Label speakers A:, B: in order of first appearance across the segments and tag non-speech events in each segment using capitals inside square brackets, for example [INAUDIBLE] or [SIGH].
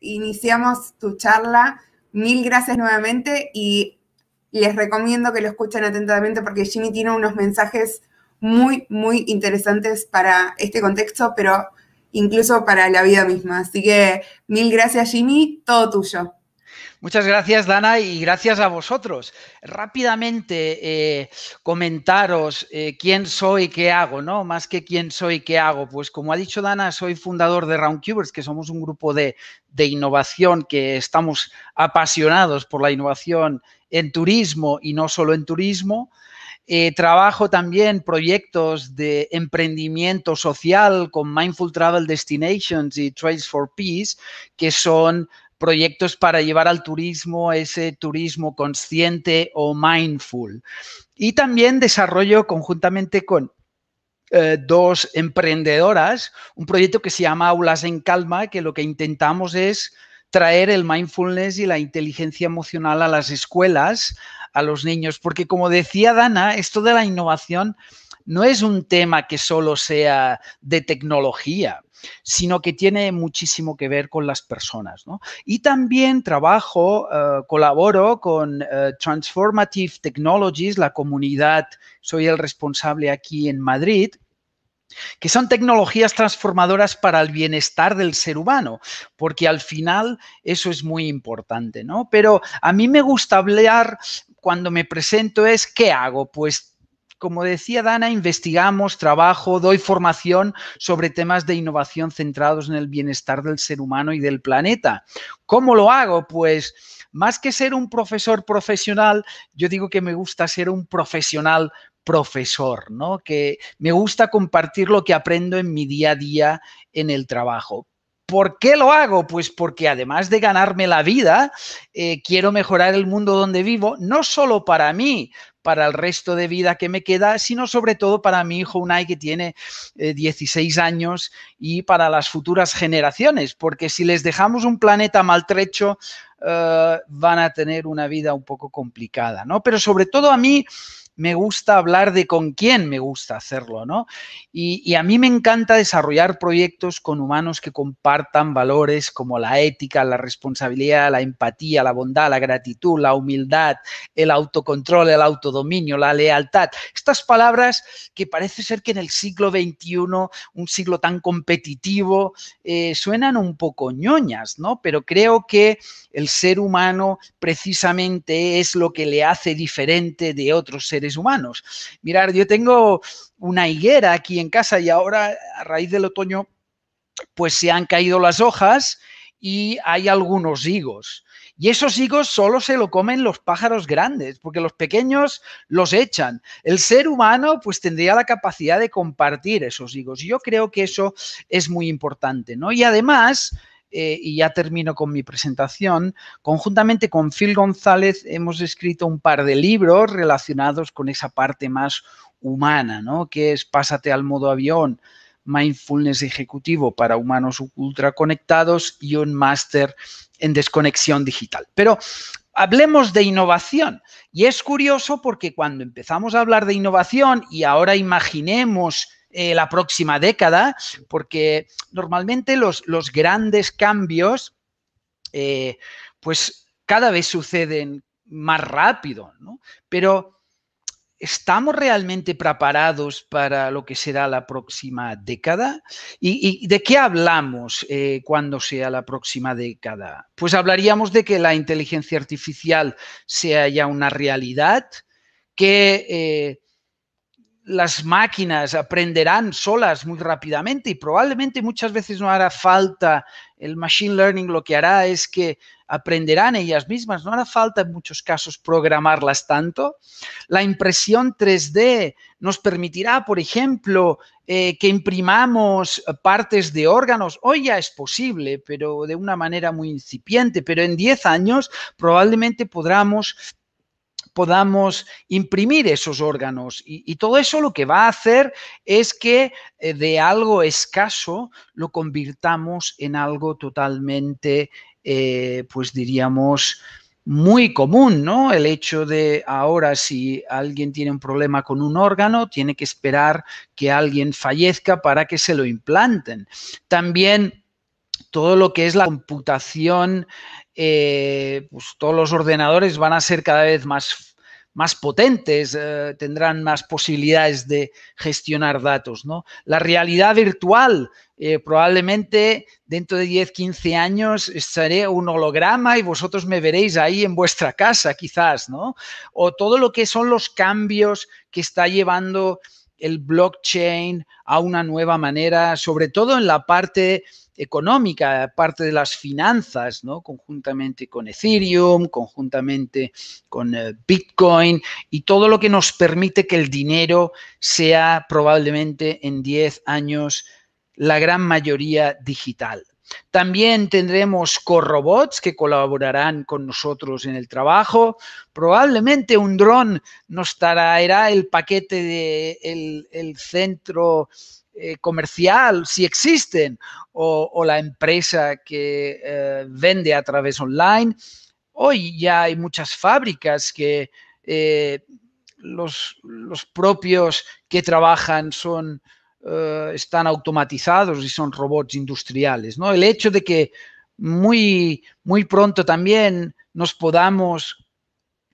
A: iniciamos tu charla. Mil gracias nuevamente y les recomiendo que lo escuchen atentamente porque Jimmy tiene unos mensajes muy, muy interesantes para este contexto, pero incluso para la vida misma. Así que mil gracias Jimmy, todo tuyo.
B: Muchas gracias, Dana, y gracias a vosotros. Rápidamente eh, comentaros eh, quién soy, y qué hago, ¿no? Más que quién soy, y qué hago. Pues como ha dicho Dana, soy fundador de Roundcubers, que somos un grupo de, innovación que estamos apasionados por la innovación en turismo y no solo en turismo. Eh, trabajo también proyectos de emprendimiento social con Mindful Travel Destinations y Trails for Peace, que son proyectos para llevar al turismo ese turismo consciente o mindful. Y también desarrollo conjuntamente con eh, dos emprendedoras un proyecto que se llama Aulas en Calma, que lo que intentamos es traer el mindfulness y la inteligencia emocional a las escuelas, a los niños, porque como decía Dana, esto de la innovación no es un tema que solo sea de tecnología sino que tiene muchísimo que ver con las personas. Y también trabajo, eh, colaboro con eh, Transformative Technologies, la comunidad, soy el responsable aquí en Madrid, que son tecnologías transformadoras para el bienestar del ser humano, porque al final eso es muy importante, ¿no? Pero a mí me gusta hablar cuando me presento es, ¿qué hago? Pues como decía Dana, investigamos, trabajo, doy formación sobre temas de innovación centrados en el bienestar del ser humano y del planeta. ¿Cómo lo hago? Pues más que ser un profesor profesional, yo digo que me gusta ser un profesional profesor, ¿no? Que me gusta compartir lo que aprendo en mi día a día en el trabajo. ¿Por qué lo hago? Pues porque además de ganarme la vida, eh, quiero mejorar el mundo donde vivo, no solo para mí, para el resto de vida que me queda, sino sobre todo para mi hijo Unai que tiene 16 eh, años y para las futuras generaciones, porque si les dejamos un planeta maltrecho, eh, van a tener una vida un poco complicada, ¿no? Pero sobre todo a mí me gusta hablar de con quién me gusta hacerlo, ¿no? Y, a mí me encanta desarrollar proyectos con humanos que compartan valores como la ética, la responsabilidad, la empatía, la bondad, la gratitud, la humildad, el autocontrol, el autodominio, la lealtad. Estas palabras que parece ser que en el siglo XXI, un siglo tan competitivo, eh, suenan un poco ñoñas, ¿no? Pero creo que el ser humano precisamente es lo que le hace diferente de otros seres humanos. Mirar, yo tengo una higuera aquí en casa y ahora a raíz del otoño pues se han caído las hojas y hay algunos higos. Y esos higos solo se lo comen los pájaros grandes, porque los pequeños los echan. El ser humano pues tendría la capacidad de compartir esos higos. yo creo que eso es muy importante, ¿no? Y además, eh, y ya termino con mi presentación, conjuntamente con Phil González hemos escrito un par de libros relacionados con esa parte más humana, ¿no? que es Pásate al modo avión, Mindfulness Ejecutivo para Humanos Ultraconectados y un máster en desconexión digital. Pero hablemos de innovación. Y es curioso porque cuando empezamos a hablar de innovación y ahora imaginemos eh, la próxima década, porque normalmente los, grandes cambios, eh, pues cada vez suceden más rápido, ¿no? Pero ¿estamos realmente preparados para lo que será la próxima década? ¿Y, de qué hablamos eh, cuando sea la próxima década? Pues hablaríamos de que la inteligencia artificial sea ya una realidad, que las máquinas aprenderán solas muy rápidamente y probablemente muchas veces no hará falta el machine learning, lo que hará es que aprenderán ellas mismas, no hará falta en muchos casos programarlas tanto. La impresión 3D nos permitirá, por ejemplo, eh, que imprimamos partes de órganos. Hoy ya es posible, pero de una manera muy incipiente, pero en 10 años probablemente podamos podamos imprimir esos órganos. Y, todo eso lo que va a hacer es que eh, de algo escaso lo convirtamos en algo totalmente, eh, pues diríamos, muy común, ¿no? El hecho de ahora si alguien tiene un problema con un órgano, tiene que esperar que alguien fallezca para que se lo implanten. También todo lo que es la computación, eh, pues todos los ordenadores van a ser cada vez más, más potentes, eh, tendrán más posibilidades de gestionar datos. ¿no? La realidad virtual, eh, probablemente dentro de 10, 15 años estaré un holograma y vosotros me veréis ahí en vuestra casa, quizás, ¿no? O todo lo que son los cambios que está llevando el blockchain a una nueva manera, sobre todo en la parte económica, parte de las finanzas, ¿no? conjuntamente con Ethereum, conjuntamente con eh, Bitcoin y todo lo que nos permite que el dinero sea probablemente en 10 años la gran mayoría digital. También tendremos corrobots que colaborarán con nosotros en el trabajo. Probablemente un dron nos traerá el paquete del el centro eh, comercial, si existen, o, la empresa que eh, vende a través online. Hoy ya hay muchas fábricas que eh, los, propios que trabajan son, están automatizados y son robots industriales. El hecho de que muy, muy pronto también nos podamos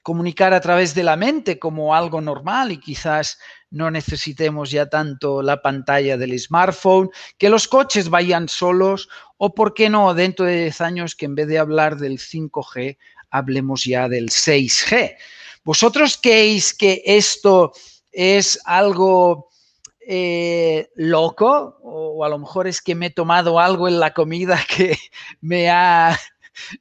B: comunicar a través de la mente como algo normal y quizás no necesitemos ya tanto la pantalla del smartphone, que los coches vayan solos o, por qué no, dentro de 10 años que en vez de hablar del 5G, hablemos ya del 6G. ¿Vosotros creéis que esto es algo eh, loco? O, a lo mejor es que me he tomado algo en la comida [LAUGHS] que me ha,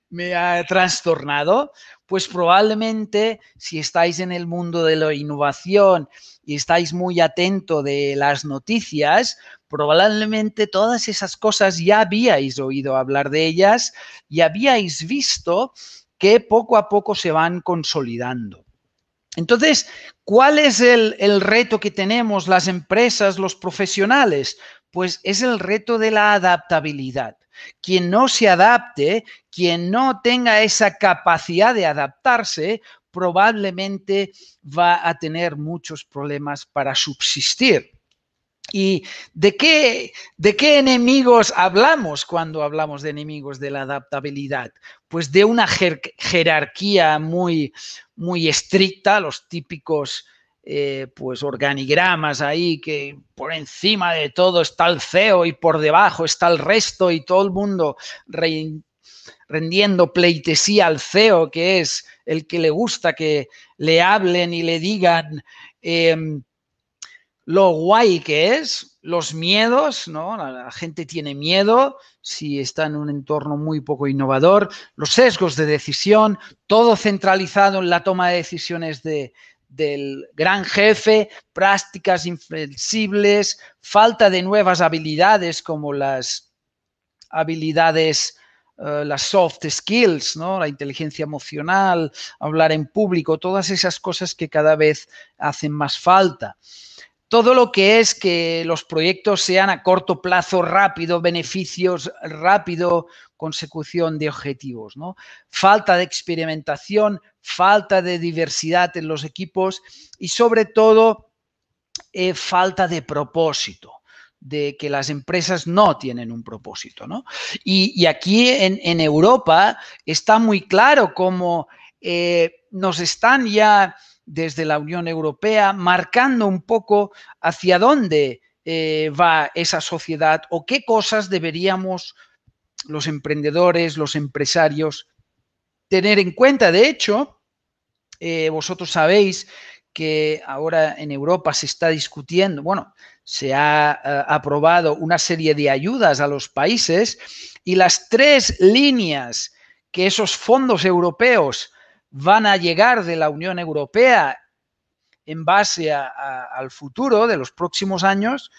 B: me ha trastornado. Pues probablemente si estáis en el mundo de la innovación y estáis muy atento de las noticias, probablemente todas esas cosas ya habíais oído hablar de ellas y habíais visto que poco a poco se van consolidando. Entonces, ¿cuál es el, reto que tenemos las empresas, los profesionales? Pues es el reto de la adaptabilidad. Quien no se adapte, quien no tenga esa capacidad de adaptarse, probablemente va a tener muchos problemas para subsistir. ¿Y de qué, de qué enemigos hablamos cuando hablamos de enemigos de la adaptabilidad? Pues de una jerarquía muy, muy estricta, los típicos eh, pues organigramas ahí que por encima de todo está el CEO y por debajo está el resto y todo el mundo rein rendiendo pleitesía al CEO, que es el que le gusta que le hablen y le digan em, lo guay que es, los miedos, ¿no? La, gente tiene miedo si está en un entorno muy poco innovador, los sesgos de decisión, todo centralizado en la toma de decisiones del gran jefe, prácticas inflexibles, falta de nuevas habilidades como las habilidades eh, las soft skills, ¿no? la inteligencia emocional, hablar en público, todas esas cosas que cada vez hacen más falta todo lo que es que los proyectos sean a corto plazo, rápido, beneficios rápido, consecución de objetivos, ¿no? Falta de experimentación, falta de diversidad en los equipos y sobre todo eh, falta de propósito de que las empresas no tienen un propósito. ¿no? Y, aquí en, Europa está muy claro cómo eh, nos están ya desde la Unión Europea marcando un poco hacia dónde eh, va esa sociedad o qué cosas deberíamos los emprendedores, los empresarios tener en cuenta. De hecho, eh, vosotros sabéis que ahora en Europa se está discutiendo, bueno, se ha eh, aprobado una serie de ayudas a los países y las tres líneas que esos fondos europeos van a llegar de la Unión Europea en base al futuro de los próximos años,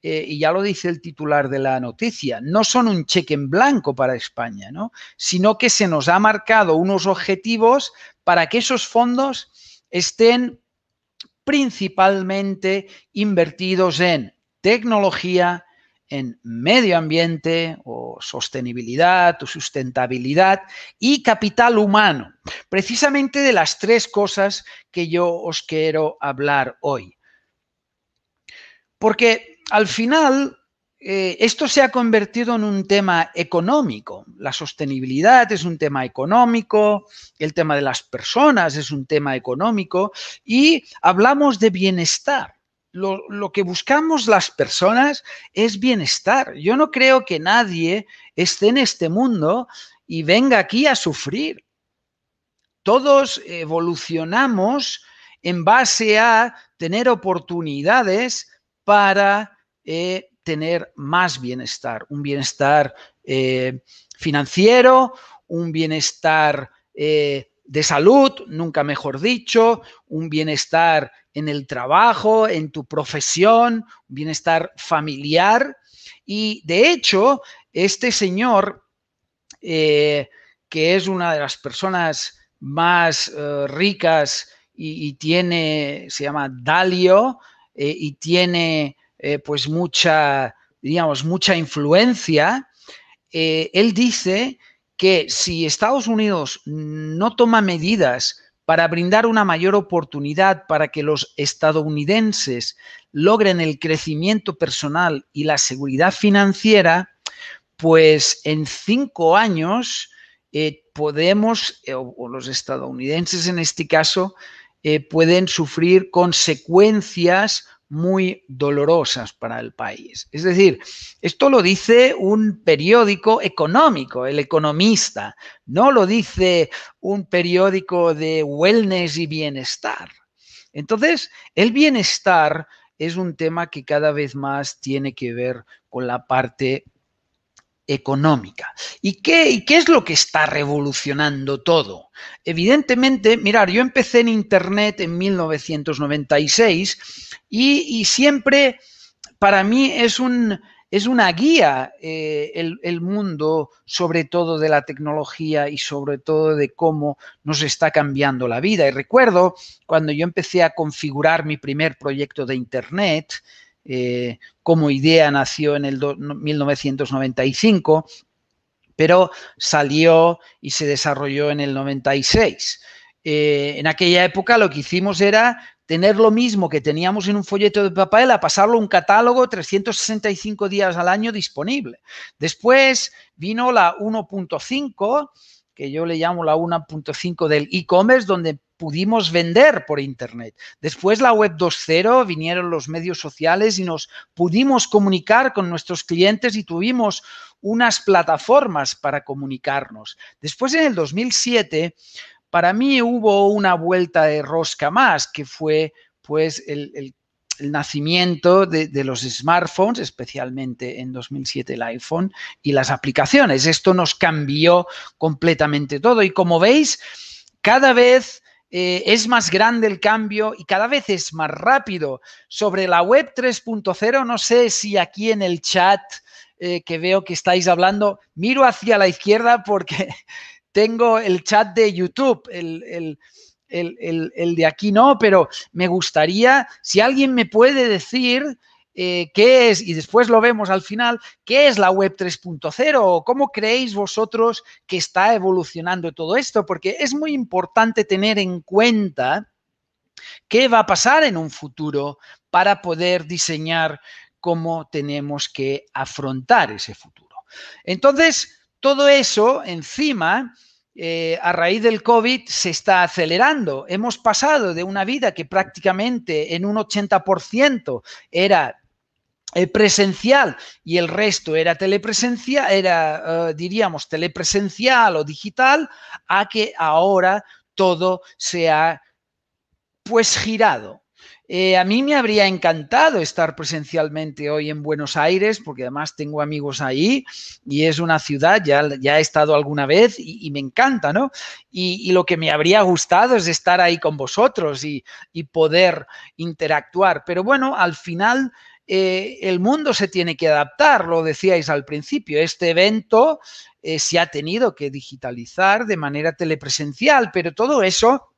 B: eh, y ya lo dice el titular de la noticia, no son un cheque en blanco para España, sino que se nos ha marcado unos objetivos para que esos fondos estén principalmente invertidos en tecnología, en medio ambiente o sostenibilidad o sustentabilidad y capital humano, precisamente de las tres cosas que yo os quiero hablar hoy. Porque al final eh, esto se ha convertido en un tema económico. La sostenibilidad es un tema económico, el tema de las personas es un tema económico y hablamos de bienestar. Lo, que buscamos las personas es bienestar. Yo no creo que nadie esté en este mundo y venga aquí a sufrir. Todos evolucionamos en base a tener oportunidades para eh, tener más bienestar, un bienestar eh, financiero, un bienestar eh, de salud, nunca mejor dicho, un bienestar en el trabajo, en tu profesión, un bienestar familiar. Y de hecho, este señor, eh, que es una de las personas más ricas y, tiene, se llama Dalio, y tiene eh, pues mucha, digamos, mucha influencia, eh, él dice que si Estados Unidos no toma medidas para brindar una mayor oportunidad para que los estadounidenses logren el crecimiento personal y la seguridad financiera, pues en cinco años eh, podemos, o, los estadounidenses en este caso, pueden sufrir consecuencias muy dolorosas para el país. Es decir, esto lo dice un periódico económico, el economista, no lo dice un periódico de wellness y bienestar. Entonces, el bienestar es un tema que cada vez más tiene que ver con la parte económica. ¿Y qué, ¿Y qué es lo que está revolucionando todo? Evidentemente, mirar, yo empecé en Internet en 1996 y, siempre para mí es un, es una guía eh, el, el, mundo, sobre todo de la tecnología y sobre todo de cómo nos está cambiando la vida. Y recuerdo cuando yo empecé a configurar mi primer proyecto de Internet, eh, como idea nació en el 1995, pero salió y se desarrolló en el 96. Eh, en aquella época lo que hicimos era tener lo mismo que teníamos en un folleto de papel a pasarlo a un catálogo 365 días al año disponible. Después vino la 1.5 que yo le llamo la 1.5 del e-commerce, donde pudimos vender por Internet. Después la web 2.0, vinieron los medios sociales y nos pudimos comunicar con nuestros clientes y tuvimos unas plataformas para comunicarnos. Después en el 2007, para mí hubo una vuelta de rosca más, que fue pues el, nacimiento de, los smartphones, especialmente en 2007 el iPhone y las aplicaciones. Esto nos cambió completamente todo y como veis, cada vez eh, es más grande el cambio y cada vez es más rápido. Sobre la web 3.0, no sé si aquí en el chat eh, que veo que estáis hablando, miro hacia la izquierda porque [LAUGHS] tengo el chat de YouTube, el, el de aquí no, pero me gustaría, si alguien me puede decir eh, qué es, y después lo vemos al final, qué es la web 3.0, o cómo creéis vosotros que está evolucionando todo esto, porque es muy importante tener en cuenta qué va a pasar en un futuro para poder diseñar cómo tenemos que afrontar ese futuro. Entonces, todo eso encima... Eh, a raíz del COVID se está acelerando. Hemos pasado de una vida que prácticamente en un 80% era eh, presencial y el resto era telepresencia, era, eh, diríamos, telepresencial o digital, a que ahora todo se ha pues girado. Eh, a mí me habría encantado estar presencialmente hoy en Buenos Aires, porque además tengo amigos ahí y es una ciudad, ya, ya he estado alguna vez y, me encanta, ¿no? Y, lo que me habría gustado es estar ahí con vosotros y, y poder interactuar. Pero bueno, al final eh, el mundo se tiene que adaptar, lo decíais al principio. Este evento eh, se ha tenido que digitalizar de manera telepresencial, pero todo eso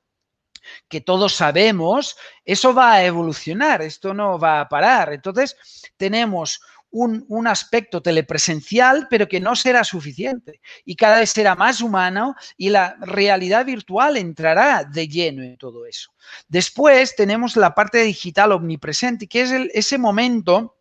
B: que todos sabemos, eso va a evolucionar, esto no va a parar. Entonces, tenemos un, aspecto telepresencial, pero que no será suficiente. Y cada vez será más humano y la realidad virtual entrará de lleno en todo eso. Después tenemos la parte digital omnipresente, que es ese momento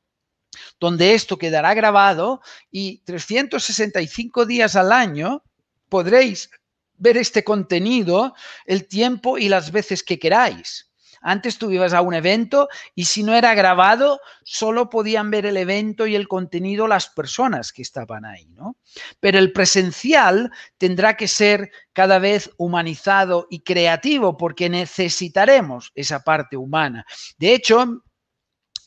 B: donde esto quedará grabado y 365 días al año podréis ver este contenido el tiempo y las veces que queráis. Antes tú ibas a un evento y si no era grabado, solo podían ver el evento y el contenido las personas que estaban ahí, ¿no? Pero el presencial tendrá que ser cada vez humanizado y creativo porque necesitaremos esa parte humana. De hecho,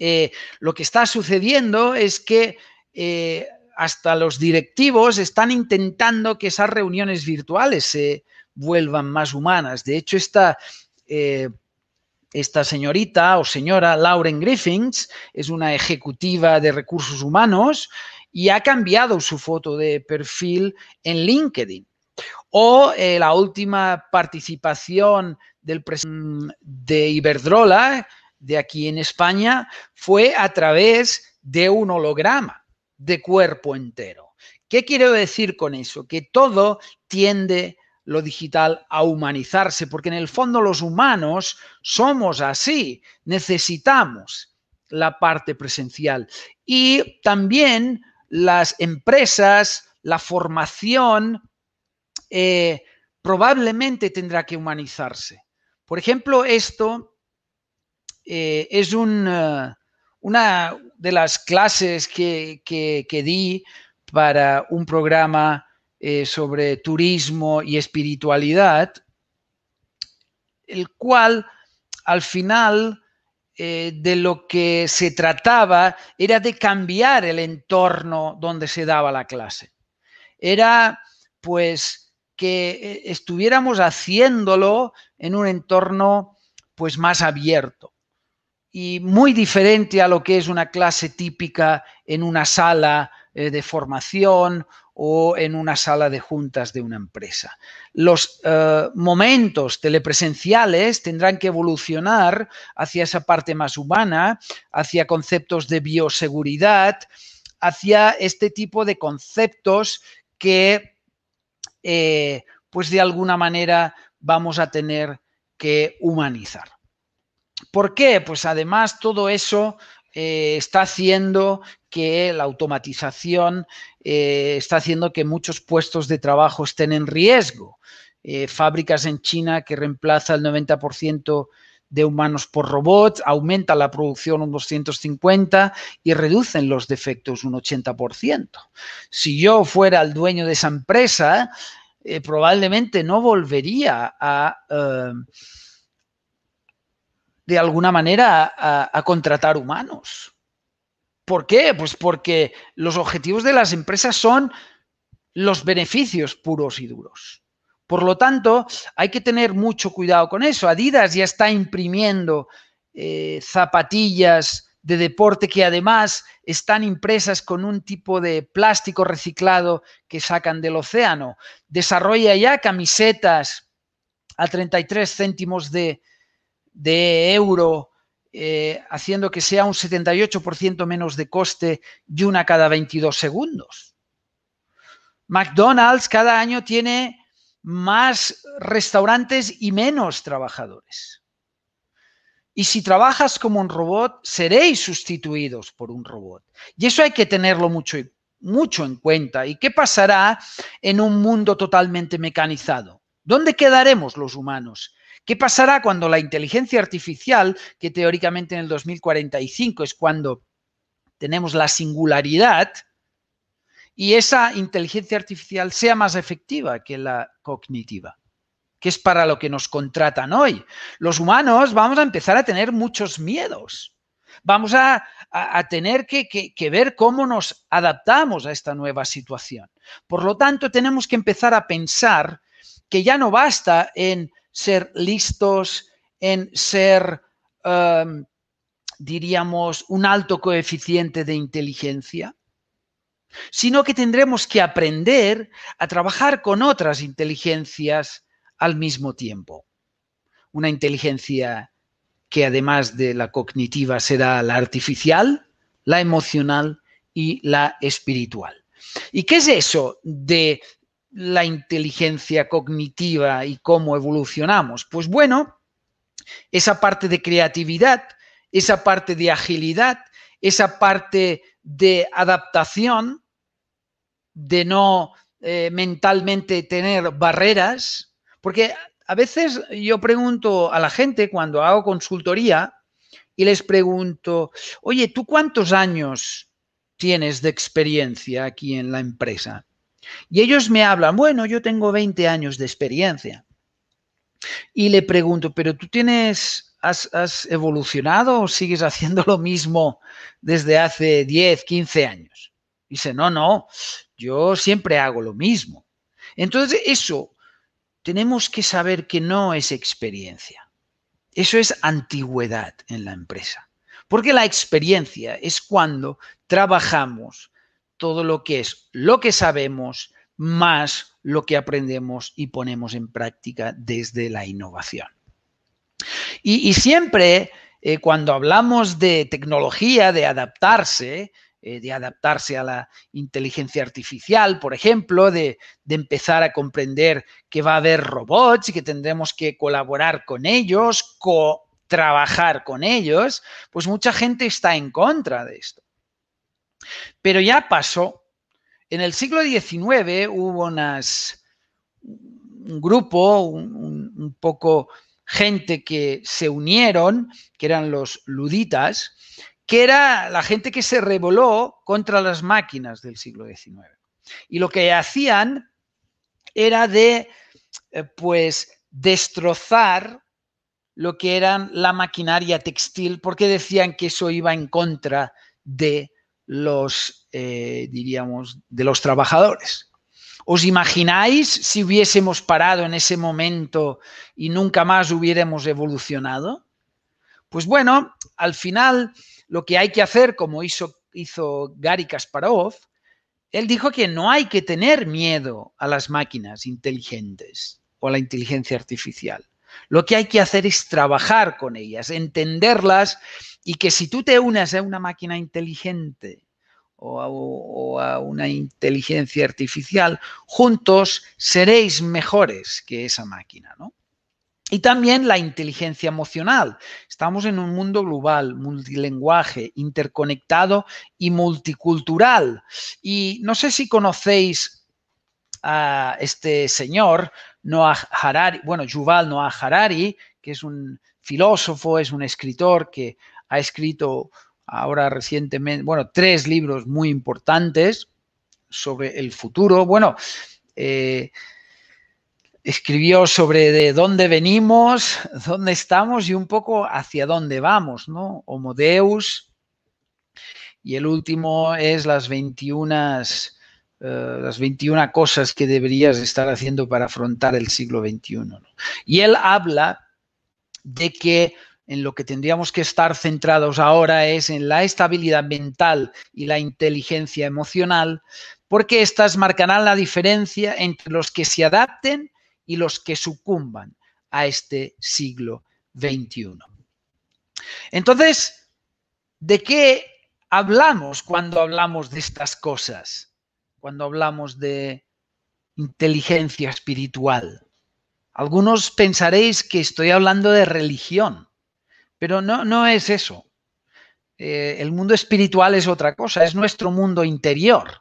B: eh, lo que está sucediendo es que eh, hasta los directivos están intentando que esas reuniones virtuales se vuelvan más humanas. De hecho, está... Eh, esta señorita o señora Lauren Griffiths es una ejecutiva de recursos humanos y ha cambiado su foto de perfil en LinkedIn. O eh, la última participación del de Iberdrola, de aquí en España, fue a través de un holograma de cuerpo entero. ¿Qué quiero decir con eso? Que todo tiende lo digital a humanizarse, porque en el fondo los humanos somos así, necesitamos la parte presencial. Y también las empresas, la formación, eh, probablemente tendrá que humanizarse. Por ejemplo, esto eh, es eh, una de las clases que di para un programa eh, sobre turismo y espiritualidad, el cual al final eh, de lo que se trataba era de cambiar el entorno donde se daba la clase. Era pues que eh, estuviéramos haciéndolo en un entorno pues más abierto y muy diferente a lo que es una clase típica en una sala de formación o en una sala de juntas de una empresa. Los eh, momentos telepresenciales tendrán que evolucionar hacia esa parte más humana, hacia conceptos de bioseguridad, hacia este tipo de conceptos que, eh, pues de alguna manera, vamos a tener que humanizar. ¿Por qué? Pues además todo eso eh, está haciendo que la automatización eh, está haciendo que muchos puestos de trabajo estén en riesgo. Eh, fábricas en China que reemplaza el 90% de humanos por robots, aumenta la producción un 250 y reducen los defectos un 80%. Si yo fuera el dueño de esa empresa, eh, probablemente no volvería a, de alguna manera, a contratar humanos ¿Por qué? Pues porque los objetivos de las empresas son los beneficios puros y duros. Por lo tanto, hay que tener mucho cuidado con eso. Adidas ya está imprimiendo eh, zapatillas de deporte que además están impresas con un tipo de plástico reciclado que sacan del océano. Desarrolla ya camisetas a 33 céntimos de, de euro eh, haciendo que sea un 78% menos de coste y una cada 22 segundos. McDonald's cada año tiene más restaurantes y menos trabajadores. Y si trabajas como un robot, seréis sustituidos por un robot. Y eso hay que tenerlo mucho, mucho en cuenta. ¿Y qué pasará en un mundo totalmente mecanizado? ¿Dónde quedaremos los humanos? ¿Qué pasará cuando la inteligencia artificial, que teóricamente en el 2045 es cuando tenemos la singularidad, y esa inteligencia artificial sea más efectiva que la cognitiva? que es para lo que nos contratan hoy. Los humanos vamos a empezar a tener muchos miedos. Vamos a, tener que, ver cómo nos adaptamos a esta nueva situación. Por lo tanto, tenemos que empezar a pensar que ya no basta en ser listos, en ser, em, diríamos, un alto coeficiente de inteligencia, sino que tendremos que aprender a trabajar con otras inteligencias al mismo tiempo. Una inteligencia que además de la cognitiva será la artificial, la emocional y la espiritual. ¿Y qué es eso de la inteligencia cognitiva y cómo evolucionamos? Pues bueno, esa parte de creatividad, esa parte de agilidad, esa parte de adaptación, de no eh, mentalmente tener barreras, porque a veces yo pregunto a la gente cuando hago consultoría y les pregunto, oye, ¿tú cuántos años tienes de experiencia aquí en la empresa? Y ellos me hablan, bueno, yo tengo 20 años de experiencia. Y le pregunto, pero tú tienes, has, has evolucionado o sigues [LAUGHS] haciendo lo mismo desde hace 10, 15 años? Y dice, no, no, yo siempre hago lo mismo. Entonces, eso tenemos que saber que no es experiencia. Eso es antigüedad en la empresa. Porque la experiencia es cuando trabajamos todo lo que es lo que sabemos más lo que aprendemos y ponemos en práctica desde la innovación. Y, siempre eh, cuando hablamos de tecnología, de adaptarse, eh, de adaptarse a la inteligencia artificial, por ejemplo, de, de empezar a comprender que va a haber robots y que tendremos que colaborar con ellos, co trabajar con ellos, pues mucha gente está en contra de esto. Pero ya pasó. En el siglo XIX hubo unas, un grupo, un, poco gente que se unieron, que eran los luditas, que era la gente que se revoló contra las máquinas del siglo XIX. Y lo que hacían era de, eh, pues, destrozar lo que eran la maquinaria textil, porque decían que eso iba en contra de los, eh, diríamos, de los trabajadores. ¿Os imagináis si hubiésemos parado en ese momento y nunca más hubiéramos evolucionado? Pues bueno, al final lo que hay que hacer, como hizo, hizo Gary Kasparov, él dijo que no hay que tener miedo a las máquinas inteligentes o a la inteligencia artificial. Lo que hay que hacer es trabajar con ellas, entenderlas y que si tú te unes a una máquina inteligente o a, una inteligencia artificial, juntos seréis mejores que esa máquina, ¿no? Y también la inteligencia emocional. Estamos en un mundo global, multilenguaje, interconectado y multicultural. Y no sé si conocéis a este señor, Noah Harari, bueno, Yuval Noah Harari, que es un filósofo, es un escritor que ha escrito ahora recientemente, bueno, tres libros muy importantes sobre el futuro. Bueno, eh, escribió sobre de dónde venimos, dónde estamos y un poco hacia dónde vamos, ¿no? Homo Deus. Y el último es las 21 eh, las 21 cosas que deberías estar haciendo para afrontar el siglo XXI. Y él habla de que en lo que tendríamos que estar centrados ahora es en la estabilidad mental y la inteligencia emocional, porque estas marcarán la diferencia entre los que se adapten y los que sucumban a este siglo XXI. Entonces, ¿de qué hablamos cuando hablamos de estas cosas? cuando hablamos de inteligencia espiritual. Algunos pensaréis que estoy hablando de religión, pero no, no es eso. Eh, el mundo espiritual es otra cosa, es nuestro mundo interior.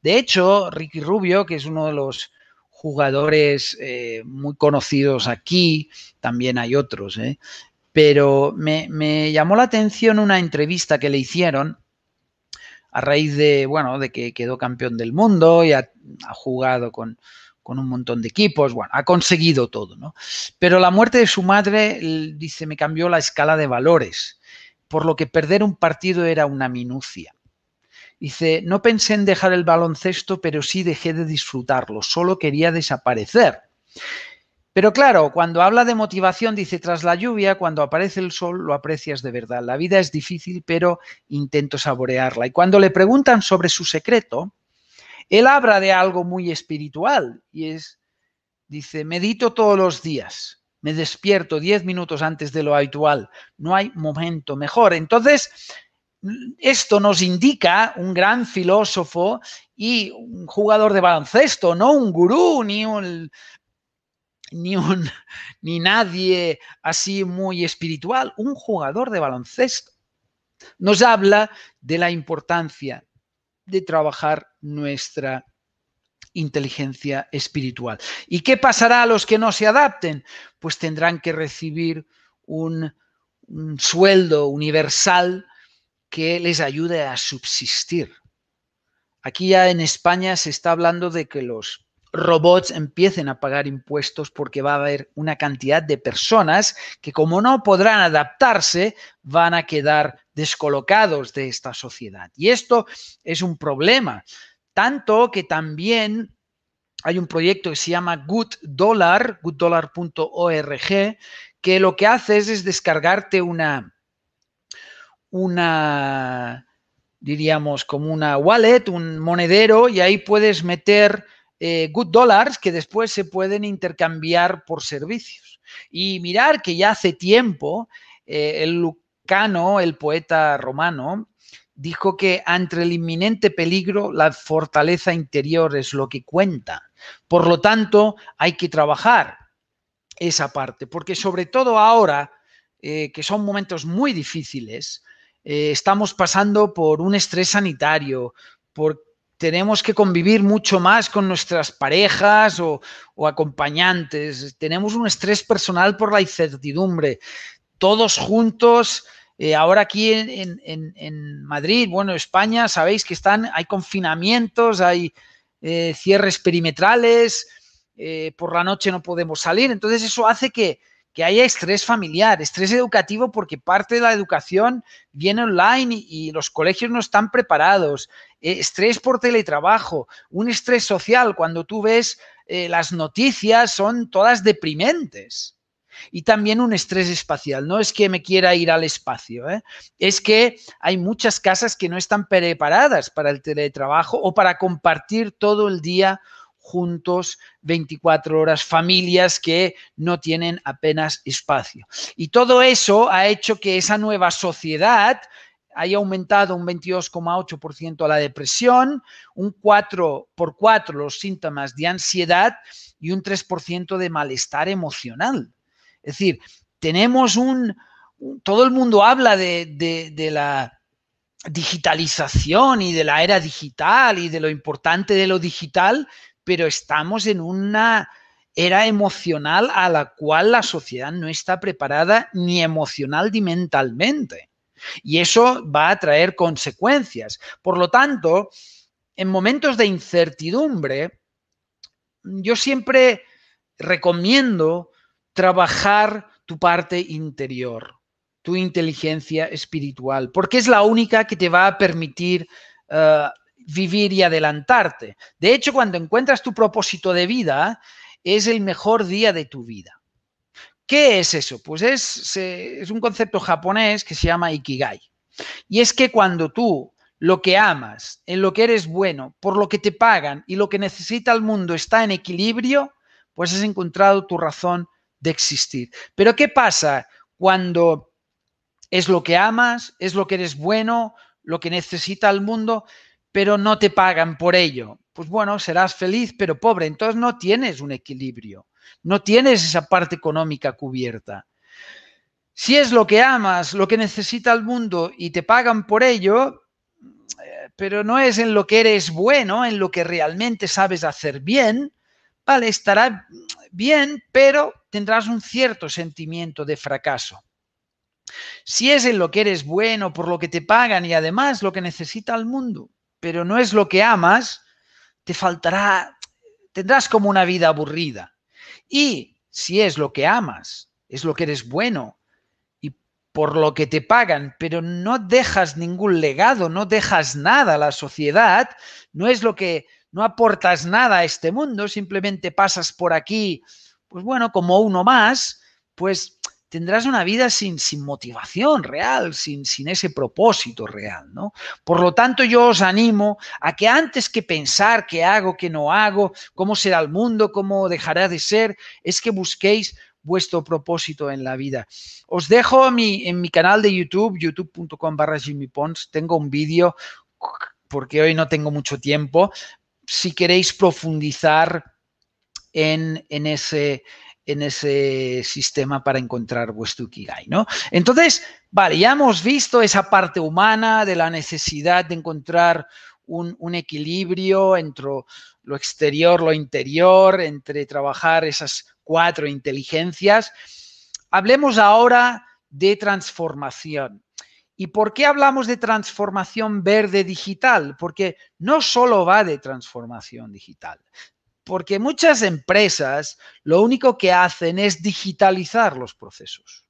B: De hecho, Ricky Rubio, que es uno de los jugadores eh, muy conocidos aquí, también hay otros, eh, pero me llamó la atención una entrevista que le hicieron a raíz de, bueno, de que quedó campeón del mundo y ha, jugado con, con un montón de equipos, bueno, ha conseguido todo, ¿no? Pero la muerte de su madre, dice, me cambió la escala de valores, por lo que perder un partido era una minucia. Dice, no pensé en dejar el baloncesto, pero sí dejé de disfrutarlo, solo quería desaparecer. Pero claro, cuando habla de motivación, dice, tras la lluvia, cuando aparece el sol, lo aprecias de verdad. La vida es difícil, pero intento saborearla. Y cuando le preguntan sobre su secreto, él habla de algo muy espiritual y es, dice, medito todos los días, me despierto diez minutos antes de lo habitual, no hay momento mejor. Entonces, esto nos indica un gran filósofo y un jugador de baloncesto, no un gurú ni un ni, [LAUGHS] ni nadie así muy espiritual, un jugador de baloncesto. Nos habla de la importancia de trabajar nuestra inteligencia espiritual. ¿Y qué pasará a los que no se adapten? Pues tendrán que recibir un, un sueldo universal que les ayude a subsistir. Aquí ya en España se está hablando de que los robots empiecen a pagar impuestos porque va a haber una cantidad de personas que como no podrán adaptarse, van a quedar descolocados de esta sociedad. Y esto es un problema, tanto que también hay un proyecto que se llama Good gooddollar.org, que lo que haces es descargarte una, una, diríamos, como una wallet, un monedero, y ahí puedes meter eh, good dollars que después se pueden intercambiar por servicios. Y mirar que ya hace tiempo eh, el Lucano, el poeta romano, dijo que entre el inminente peligro la fortaleza interior es lo que cuenta. Por lo tanto, hay que trabajar esa parte, porque sobre todo ahora, eh, que son momentos muy difíciles, estamos pasando por un estrés sanitario, por tenemos que convivir mucho más con nuestras parejas o, acompañantes. Tenemos un estrés personal por la incertidumbre. Todos juntos, eh, ahora aquí en, Madrid, bueno, España, sabéis que están, hay confinamientos, hay eh, cierres perimetrales, eh, por la noche no podemos salir. Entonces eso hace que que haya estrés familiar, estrés educativo porque parte de la educación viene online y, los colegios no están preparados, eh, estrés por teletrabajo, un estrés social cuando tú ves eh, las noticias son todas deprimentes. Y también un estrés espacial. No es que me quiera ir al espacio, ¿eh? es que hay muchas casas que no están preparadas para el teletrabajo o para compartir todo el día juntos 24 horas, familias que no tienen apenas espacio. Y todo eso ha hecho que esa nueva sociedad haya aumentado un 22,8% la depresión, un 4 por 4 los síntomas de ansiedad y un 3% de malestar emocional. Es decir, tenemos un... Todo el mundo habla de, de la digitalización y de la era digital y de lo importante de lo digital, pero estamos en una era emocional a la cual la sociedad no está preparada ni emocional ni mentalmente. Y eso va a traer consecuencias. Por lo tanto, en momentos de incertidumbre, yo siempre recomiendo trabajar tu parte interior, tu inteligencia espiritual, porque es la única que te va a permitir eh, vivir y adelantarte. De hecho, cuando encuentras tu propósito de vida, es el mejor día de tu vida. ¿Qué es eso? Pues es, es un concepto japonés que se llama Ikigai. Y es que cuando tú lo que amas, en lo que eres bueno, por lo que te pagan y lo que necesita el mundo está en equilibrio, pues has encontrado tu razón de existir. Pero ¿qué pasa cuando es lo que amas, es lo que eres bueno, lo que necesita el mundo, pero no te pagan por ello. Pues bueno, serás feliz, pero pobre. Entonces no tienes un equilibrio, no tienes esa parte económica cubierta. Si es lo que amas, lo que necesita el mundo y te pagan por ello, eh, pero no es en lo que eres bueno, en lo que realmente sabes hacer bien, vale, estará bien, pero tendrás un cierto sentimiento de fracaso. Si es en lo que eres bueno, por lo que te pagan y además lo que necesita el mundo, pero no es lo que amas, te faltará, tendrás como una vida aburrida. Y si es lo que amas, es lo que eres bueno y por lo que te pagan, pero no dejas ningún legado, no dejas nada a la sociedad, no es lo que, no aportas nada a este mundo, simplemente pasas por aquí, pues bueno, como uno más, pues tendrás una vida sin, sin motivación real, sin, sin, ese propósito real, ¿no? Por lo tanto, yo os animo a que antes que pensar qué hago, qué no hago, cómo será el mundo, cómo dejará de ser, es que busquéis vuestro propósito en la vida. Os dejo en mi canal de YouTube, youtube.com barra Jimmy Pons, tengo un vídeo porque hoy no tengo mucho tiempo, si queréis profundizar en, en ese en ese sistema para encontrar vuestro Ikigai, ¿no? Entonces, vale, ya hemos visto esa parte humana de la necesidad de encontrar un, un equilibrio entre lo exterior, lo interior, entre trabajar esas cuatro inteligencias. Hablemos ahora de transformación. ¿Y por qué hablamos de transformación verde digital? Porque no solo va de transformación digital porque muchas empresas lo único que hacen es digitalizar los procesos.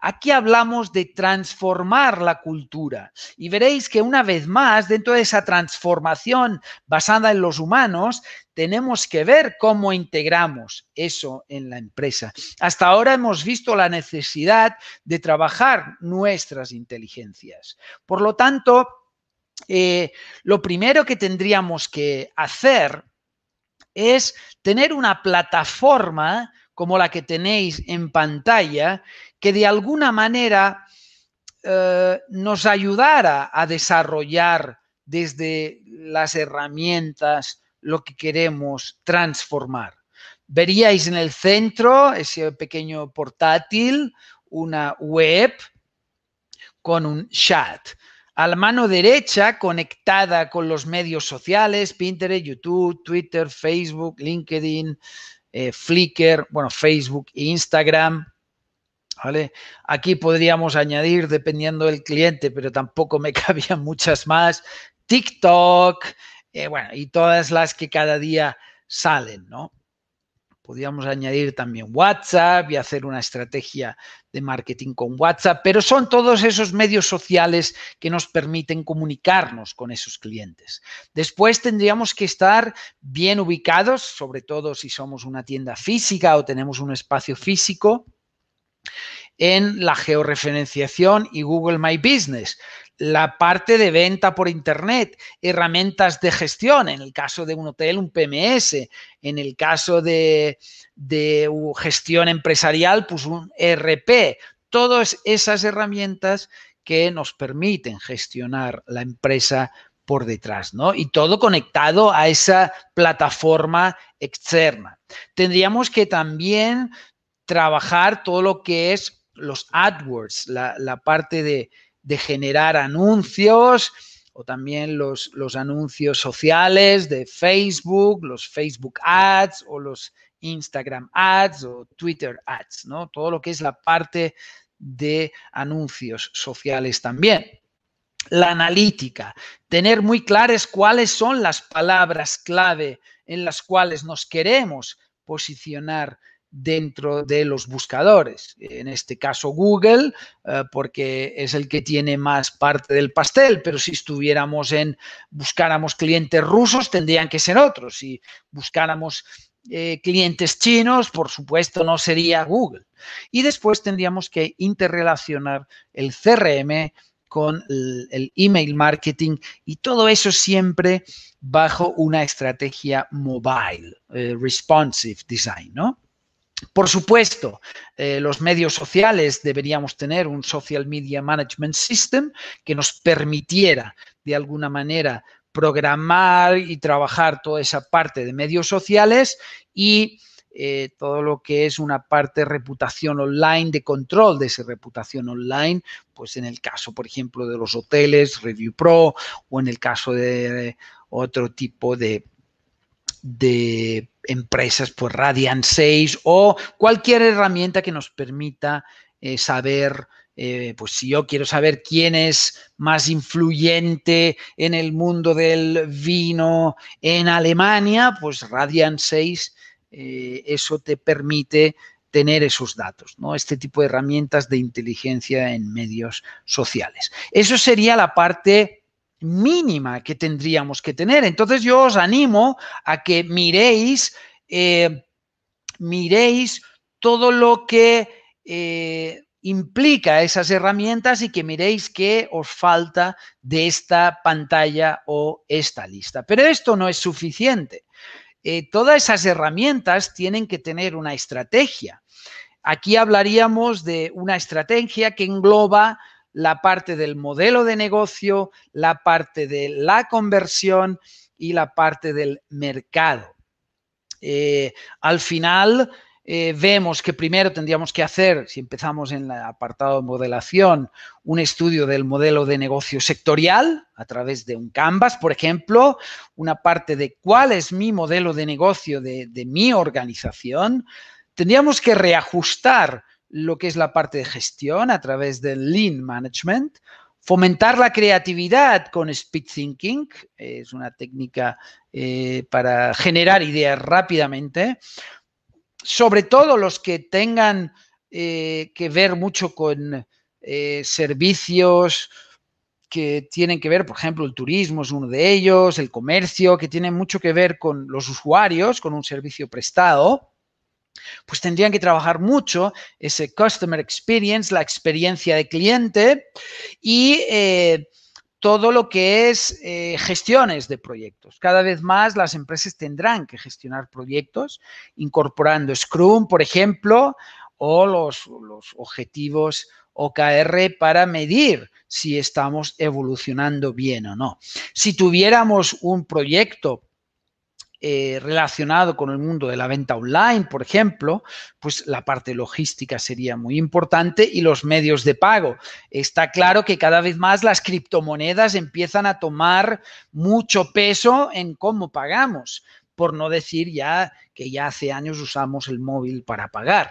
B: Aquí hablamos de transformar la cultura y veréis que una vez más, dentro de esa transformación basada en los humanos, tenemos que ver cómo integramos eso en la empresa. Hasta ahora hemos visto la necesidad de trabajar nuestras inteligencias. Por lo tanto, eh, lo primero que tendríamos que hacer es tener una plataforma como la que tenéis en pantalla que de alguna manera eh, nos ayudara a desarrollar desde las herramientas lo que queremos transformar. Veríais en el centro ese pequeño portátil, una web con un chat a la mano derecha conectada con los medios sociales, Pinterest, YouTube, Twitter, Facebook, LinkedIn, eh, Flickr, bueno, Facebook e Instagram. ¿Vale? Aquí podríamos añadir, dependiendo del cliente, pero tampoco me [LAUGHS] cabían muchas más, TikTok, eh, bueno, y todas las que cada día salen, ¿no? Podríamos añadir también WhatsApp y hacer una estrategia de marketing con WhatsApp, pero son todos esos medios sociales que nos permiten comunicarnos con esos clientes. Después tendríamos que estar bien ubicados, sobre todo si somos una tienda física o tenemos un espacio físico en la georreferenciación y Google My Business la parte de venta por Internet, herramientas de gestión, en el caso de un hotel, un PMS, en el caso de, gestión empresarial, pues un e RP, todas esas herramientas que nos permiten gestionar la empresa por detrás, ¿no? Y todo conectado a esa plataforma externa. Tendríamos que también trabajar todo lo que es los AdWords, la parte de, de generar anuncios o también los, los anuncios sociales de Facebook, los Facebook Ads o los Instagram Ads o Twitter Ads, ¿no? Todo lo que es la parte de anuncios sociales también. La analítica, tener muy claras cuáles son las palabras clave en las cuales nos queremos posicionar dentro de los buscadores, en este caso Google, eh, porque es el que tiene más parte del pastel, pero si estuviéramos en, buscáramos clientes rusos, tendrían que ser otros. Si buscáramos eh, clientes chinos, por supuesto, no sería Google. Y después tendríamos que interrelacionar el CRM con el, email marketing y todo eso siempre bajo una estrategia mobile, eh, responsive design, ¿no? Por supuesto, eh, los medios sociales deberíamos tener un Social Media Management System que nos permitiera de alguna manera programar y trabajar toda esa parte de medios sociales y eh, todo lo que es una parte reputación online, de control de esa reputación online, pues en el caso, por ejemplo, de los hoteles, Review Pro, o en el caso de otro tipo de empresas, pues Radian 6 o cualquier herramienta que nos permita eh, saber, eh, pues si yo quiero saber quién es más influyente en el mundo del vino en Alemania, pues Radian 6, eh, eso te permite tener esos datos, ¿no? Este tipo de herramientas de inteligencia en medios sociales. Eso sería la parte mínima que tendríamos que tener. Entonces yo os animo a que miréis, eh, miréis todo lo que eh, implica esas herramientas y que miréis qué os falta de esta pantalla o esta lista. Pero esto no es suficiente. Eh, todas esas herramientas tienen que tener una estrategia. Aquí hablaríamos de una estrategia que engloba la parte del modelo de negocio, la parte de la conversión y la parte del mercado. Eh, al final, eh, vemos que primero tendríamos que hacer, si empezamos en el apartado de modelación, un estudio del modelo de negocio sectorial a través de un canvas, por ejemplo, una parte de cuál es mi modelo de negocio de, de mi organización. Tendríamos que reajustar lo que es la parte de gestión a través del lean management, fomentar la creatividad con speed thinking, es una técnica eh, para generar ideas rápidamente, sobre todo los que tengan eh, que ver mucho con eh, servicios que tienen que ver, por ejemplo, el turismo es uno de ellos, el comercio, que tiene mucho que ver con los usuarios, con un servicio prestado pues tendrían que trabajar mucho ese customer experience, la experiencia de cliente y eh, todo lo que es eh, gestiones de proyectos. Cada vez más las empresas tendrán que gestionar proyectos incorporando Scrum, por ejemplo, o los, los objetivos OKR para medir si estamos evolucionando bien o no. Si tuviéramos un proyecto eh, relacionado con el mundo de la venta online, por ejemplo, pues la parte logística sería muy importante y los medios de pago. Está claro que cada vez más las criptomonedas empiezan a tomar mucho peso en cómo pagamos por no decir ya que ya hace años usamos el móvil para pagar.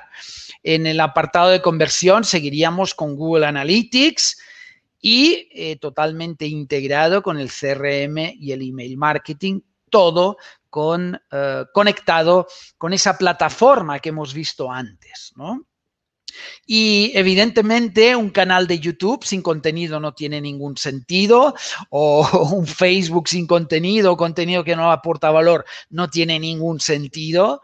B: En el apartado de conversión seguiríamos con Google Analytics y eh, totalmente integrado con el CRM y el email marketing, todo con, eh, conectado con esa plataforma que hemos visto antes, Y evidentemente un canal de YouTube sin contenido no tiene ningún sentido o [LAUGHS] un Facebook sin contenido, contenido que no aporta valor, no tiene ningún sentido.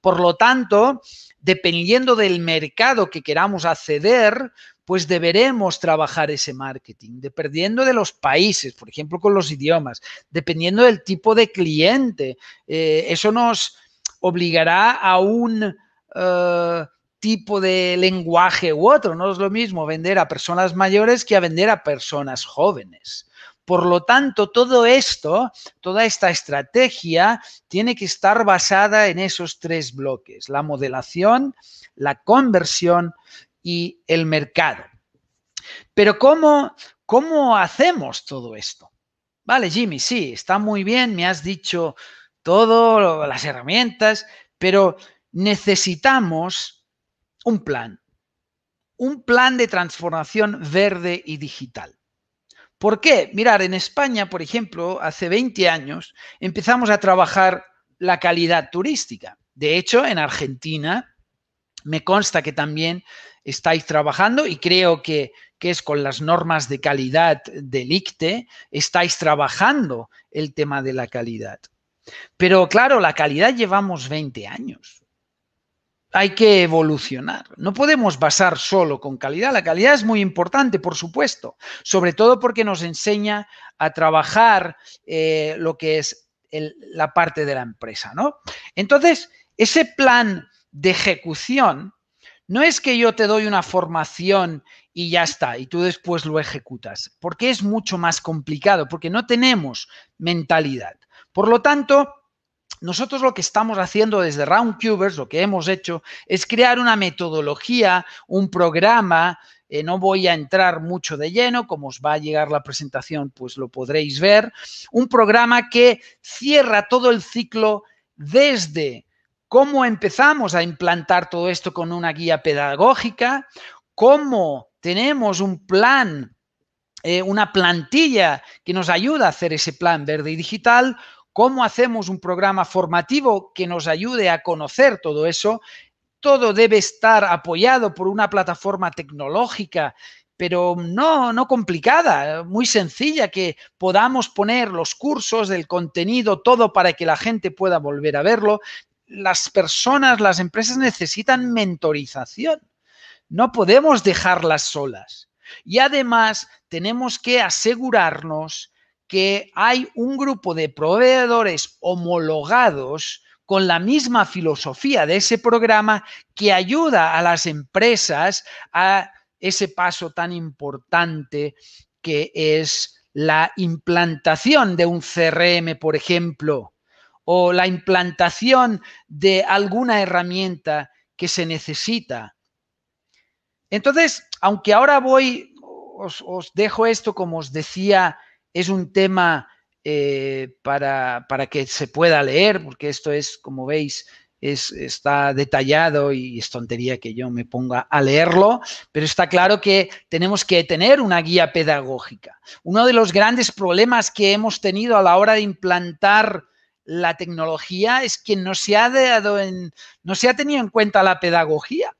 B: Por lo tanto, dependiendo del mercado que queramos acceder, pues deberemos trabajar ese marketing, dependiendo de los países, por ejemplo, con los idiomas, dependiendo del tipo de cliente. Eh, eso nos obligará a un eh, tipo de lenguaje u otro. No es lo mismo vender a personas mayores que a vender a personas jóvenes. Por lo tanto, todo esto, toda esta estrategia tiene que estar basada en esos tres bloques, la modelación, la conversión y el mercado. Pero ¿cómo, cómo hacemos todo esto? Vale, Jimmy, sí, está muy bien, me has dicho todo, las herramientas, pero necesitamos un plan, un plan de transformación verde y digital. ¿Por qué? Mirar, en España, por ejemplo, hace 20 años empezamos a trabajar la calidad turística. De hecho, en Argentina me consta que también estáis trabajando y creo que, es con las normas de calidad del ICTE, estáis trabajando el tema de la calidad. Pero claro, la calidad llevamos 20 años. Hay que evolucionar. No podemos basar solo con calidad. La calidad es muy importante, por supuesto, sobre todo porque nos enseña a trabajar eh, lo que es la parte de la empresa, ¿no? Entonces, ese plan de ejecución no es que yo te doy una formación y ya está, y tú después lo ejecutas, porque es mucho más complicado, porque no tenemos mentalidad. Por lo tanto, nosotros lo que estamos haciendo desde Roundcubers, lo que hemos hecho, es crear una metodología, un programa. Eh, no voy a entrar mucho de lleno, como os va a llegar la presentación, pues lo podréis ver. Un programa que cierra todo el ciclo desde cómo empezamos a implantar todo esto con una guía pedagógica, cómo tenemos un plan, eh, una plantilla que nos ayuda a hacer ese plan verde y digital, cómo hacemos un programa formativo que nos ayude a conocer todo eso. Todo debe estar apoyado por una plataforma tecnológica pero no, no complicada, muy sencilla, que podamos poner los cursos, el contenido, todo para que la gente pueda volver a verlo las personas, las empresas necesitan mentorización. No podemos dejarlas solas. Y además tenemos que asegurarnos que hay un grupo de proveedores homologados con la misma filosofía de ese programa que ayuda a las empresas a ese paso tan importante que es la implantación de un CRM, por ejemplo, o la implantación de alguna herramienta que se necesita. Entonces, aunque ahora voy, os, dejo esto, como os decía, es un tema eh, para, que se pueda leer, porque esto es, como veis, es, está detallado y es tontería que yo me ponga a leerlo, pero está claro que tenemos que tener una guía pedagógica. Uno de los grandes problemas que hemos tenido a la hora de implantar la tecnología es quien no se ha dado en, no se ha tenido en cuenta la pedagogía,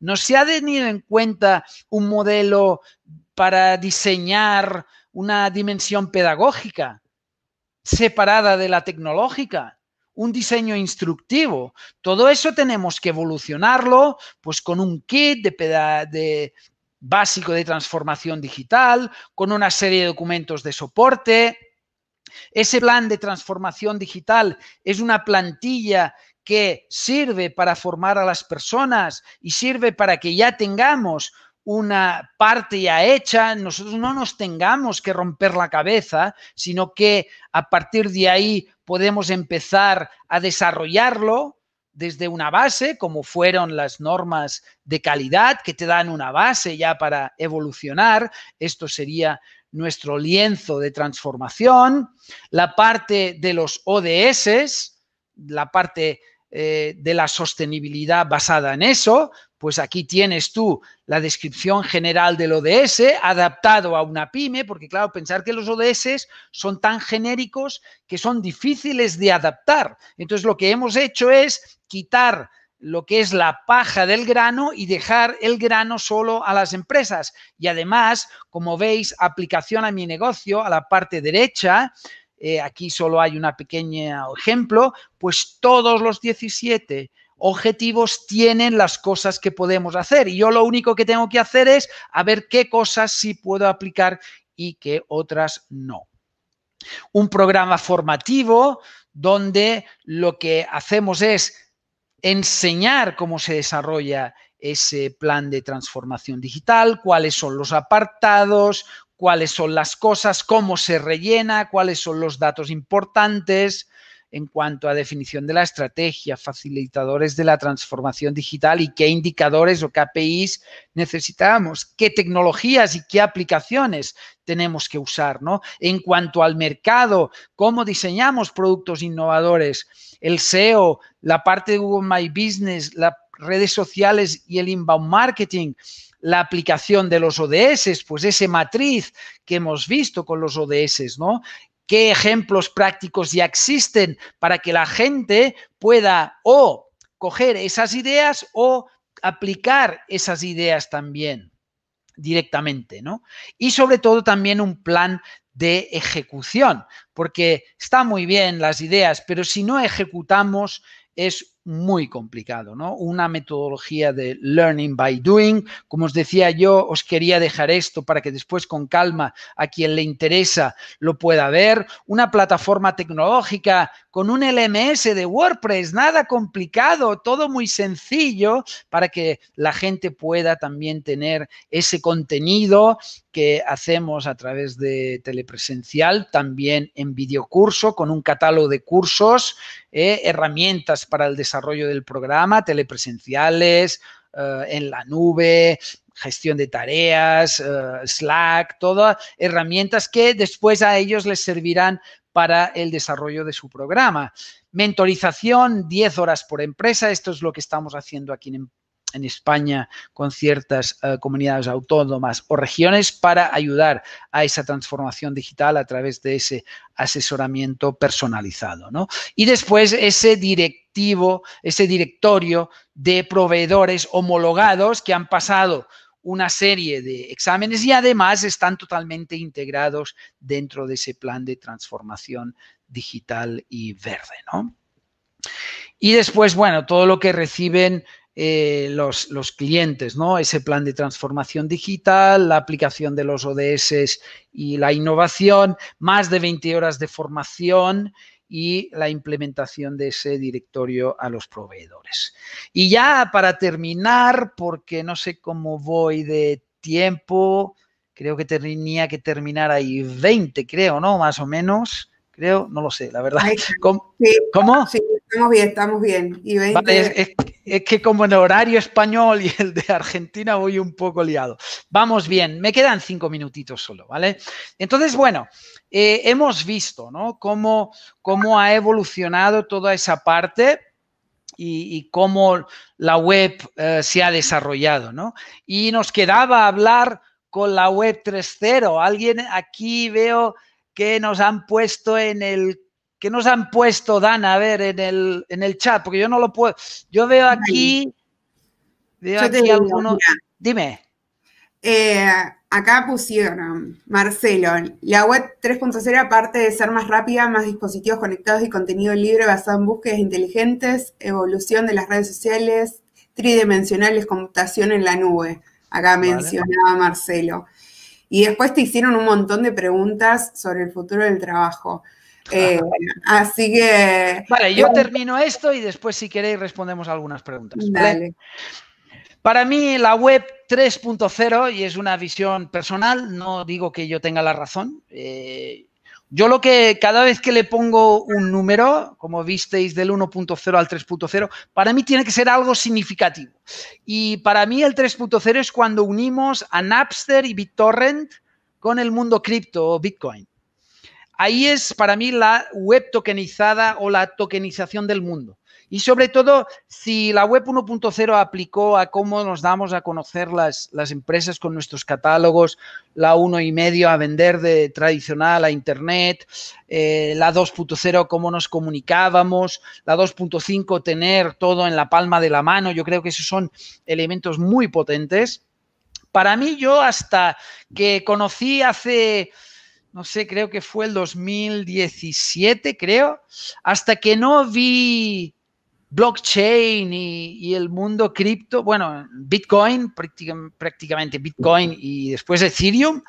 B: no se ha tenido en cuenta un modelo para diseñar una dimensión pedagógica separada de la tecnológica, un diseño instructivo. Todo eso tenemos que evolucionarlo pues con un kit de básico de transformación digital, con una serie de documentos de soporte, ese plan de transformación digital es una plantilla que sirve para formar a las personas y sirve para que ya tengamos una parte ya hecha, nosotros no nos tengamos que romper la cabeza, sino que a partir de ahí podemos empezar a desarrollarlo desde una base, como fueron las normas de calidad que te dan una base ya para evolucionar. Esto sería nuestro lienzo de transformación, la parte de los ODS, la parte eh, de la sostenibilidad basada en eso, pues aquí tienes tú la descripción general del ODS adaptado a una pyme, porque claro, pensar que los ODS son tan genéricos que son difíciles de adaptar. Entonces lo que hemos hecho es quitar lo que es la paja del grano y dejar el grano solo a las empresas. Y además, como veis, aplicación a mi negocio, a la parte derecha, eh, aquí solo hay un pequeño ejemplo, pues todos los 17 objetivos tienen las cosas que podemos hacer. Y yo lo único que tengo que hacer es a ver qué cosas sí puedo aplicar y qué otras no. Un programa formativo donde lo que hacemos es enseñar cómo se desarrolla ese plan de transformación digital, cuáles son los apartados, cuáles son las cosas, cómo se rellena, cuáles son los datos importantes, en cuanto a definición de la estrategia, facilitadores de la transformación digital y qué indicadores o KPIs necesitamos, qué tecnologías y qué aplicaciones tenemos que usar, ¿no? En cuanto al mercado, cómo diseñamos productos innovadores, el SEO, la parte de Google My Business, las redes sociales y el inbound marketing, la aplicación de los ODS, pues ese matriz que hemos visto con los ODS, ¿no? qué ejemplos prácticos ya existen para que la gente pueda o coger esas ideas o aplicar esas ideas también directamente, ¿no? Y sobre todo también un plan de ejecución, porque está muy bien las ideas, pero si no ejecutamos es muy complicado, ¿no? Una metodología de learning by doing. Como os decía yo, os quería dejar esto para que después con calma a quien le interesa lo pueda ver. Una plataforma tecnológica con un LMS de WordPress, nada complicado, todo muy sencillo para que la gente pueda también tener ese contenido que hacemos a través de telepresencial, también en videocurso con un catálogo de cursos, eh, herramientas para el desarrollo del programa, telepresenciales, eh, en la nube, gestión de tareas, eh, Slack, todas herramientas que después a ellos les servirán para el desarrollo de su programa. Mentorización, 10 horas por empresa, esto es lo que estamos haciendo aquí en en España con ciertas eh, comunidades autónomas o regiones para ayudar a esa transformación digital a través de ese asesoramiento personalizado. ¿no? Y después ese directivo, ese directorio de proveedores homologados que han pasado una serie de exámenes y además están totalmente integrados dentro de ese plan de transformación digital y verde. ¿no? Y después, bueno, todo lo que reciben eh, los, clientes, ¿no? Ese plan de transformación digital, la aplicación de los ODS y la innovación, más de 20 horas de formación y la implementación de ese directorio a los proveedores. Y ya para terminar, porque no sé cómo voy de tiempo, creo que tenía que terminar ahí 20, creo, ¿no? Más o menos creo, no lo sé, la verdad. [LAUGHS] ¿Cómo? Sí, estamos bien, estamos bien. es, que como en horario español y el de Argentina voy un poco liado. Vamos bien, me quedan cinco minutitos solo, ¿vale? Entonces, bueno, eh, hemos visto, ¿no? Cómo, ha evolucionado toda esa parte y, cómo la web eh, se ha desarrollado, ¿no? Y nos quedaba hablar con la web 3.0. Alguien aquí veo que nos han puesto en el... que nos han puesto, Dan? A ver, en el, en el chat, porque yo no lo puedo... Yo veo aquí... Veo aquí Dime.
A: Eh, acá pusieron, Marcelo, la web 3.0 aparte de ser más rápida, más dispositivos conectados y contenido libre basado en búsquedas inteligentes, evolución de las redes sociales, tridimensionales, computación en la nube. Acá mencionaba Marcelo. Y después te hicieron un montón de preguntas sobre el futuro del trabajo. Eh, así que...
B: Vale, yo termino esto y después si queréis respondemos algunas preguntas. Para mí la web 3.0, y es una visión personal, no digo que yo tenga la razón, eh, yo lo que cada vez que le pongo un número, como visteis del 1.0 al 3.0, para mí tiene que ser algo significativo. Y para mí el 3.0 es cuando unimos a Napster y BitTorrent con el mundo cripto o Bitcoin. Ahí es para mí la web tokenizada o la tokenización del mundo. Y sobre todo, si la web 1.0 aplicó a cómo nos damos a conocer las, las empresas con nuestros catálogos, la 1.5 a vender de tradicional a Internet, eh, la 2.0 cómo nos comunicábamos, la 2.5 tener todo en la palma de la mano, yo creo que esos son elementos muy potentes. Para mí, yo hasta que conocí hace no sé, creo que fue el 2017, creo, hasta que no vi blockchain y, el mundo cripto, bueno, Bitcoin, prácticamente Bitcoin y después Ethereum,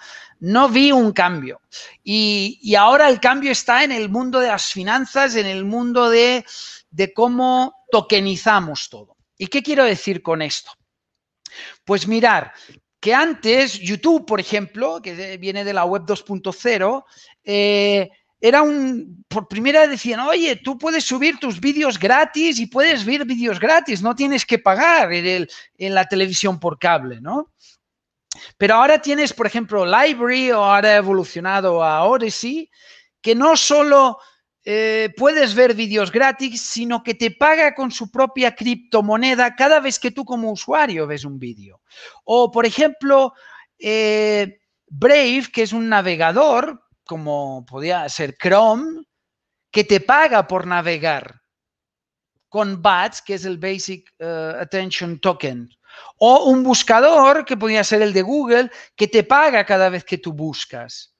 B: no vi un cambio. Y, ahora el cambio está en el mundo de las finanzas, en el mundo de, cómo tokenizamos todo. ¿Y qué quiero decir con esto? Pues mirar que antes YouTube, por ejemplo, que viene de la web 2.0, era un, por primera decían, oye, tú puedes subir tus vídeos gratis y puedes ver vídeos gratis, no tienes que pagar en, el, en la televisión por cable, ¿no? Pero ahora tienes, por ejemplo, Library o ahora ha evolucionado a Odyssey, que no solo eh, puedes ver vídeos gratis, sino que te paga con su propia criptomoneda cada vez que tú como usuario ves un vídeo. O, por ejemplo, eh, Brave, que es un navegador, como podía ser Chrome, que te paga por navegar con BATS, que es el Basic eh, Attention Token, o un buscador, que podría ser el de Google, que te paga cada vez que tú buscas,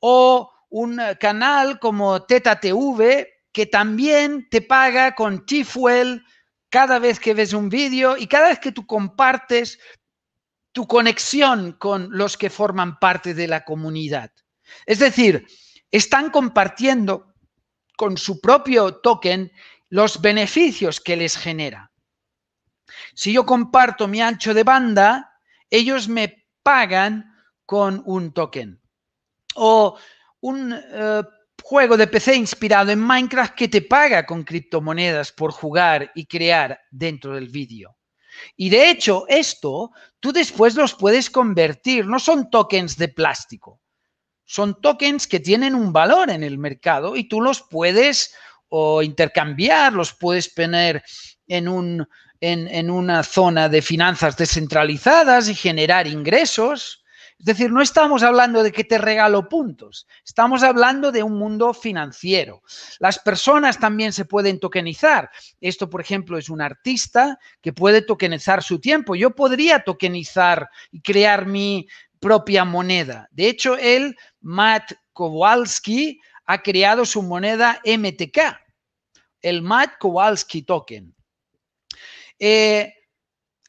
B: o un eh, canal como Teta TV, que también te paga con Tifuel cada vez que ves un vídeo y cada vez que tú compartes tu conexión con los que forman parte de la comunidad. Es decir, están compartiendo con su propio token los beneficios que les genera. Si yo comparto mi ancho de banda, ellos me pagan con un token. O un eh, juego de PC inspirado en Minecraft que te paga con criptomonedas por jugar y crear dentro del vídeo. Y de hecho, esto tú después los puedes convertir, no son tokens de plástico. Son tokens que tienen un valor en el mercado y tú los puedes o intercambiar, los puedes poner en, un, en, en una zona de finanzas descentralizadas y generar ingresos. Es decir, no estamos hablando de que te regalo puntos, estamos hablando de un mundo financiero. Las personas también se pueden tokenizar. Esto, por ejemplo, es un artista que puede tokenizar su tiempo. Yo podría tokenizar y crear mi, propia moneda. De hecho, el Matt Kowalski, ha creado su moneda MTK, el Matt Kowalski Token. Eh,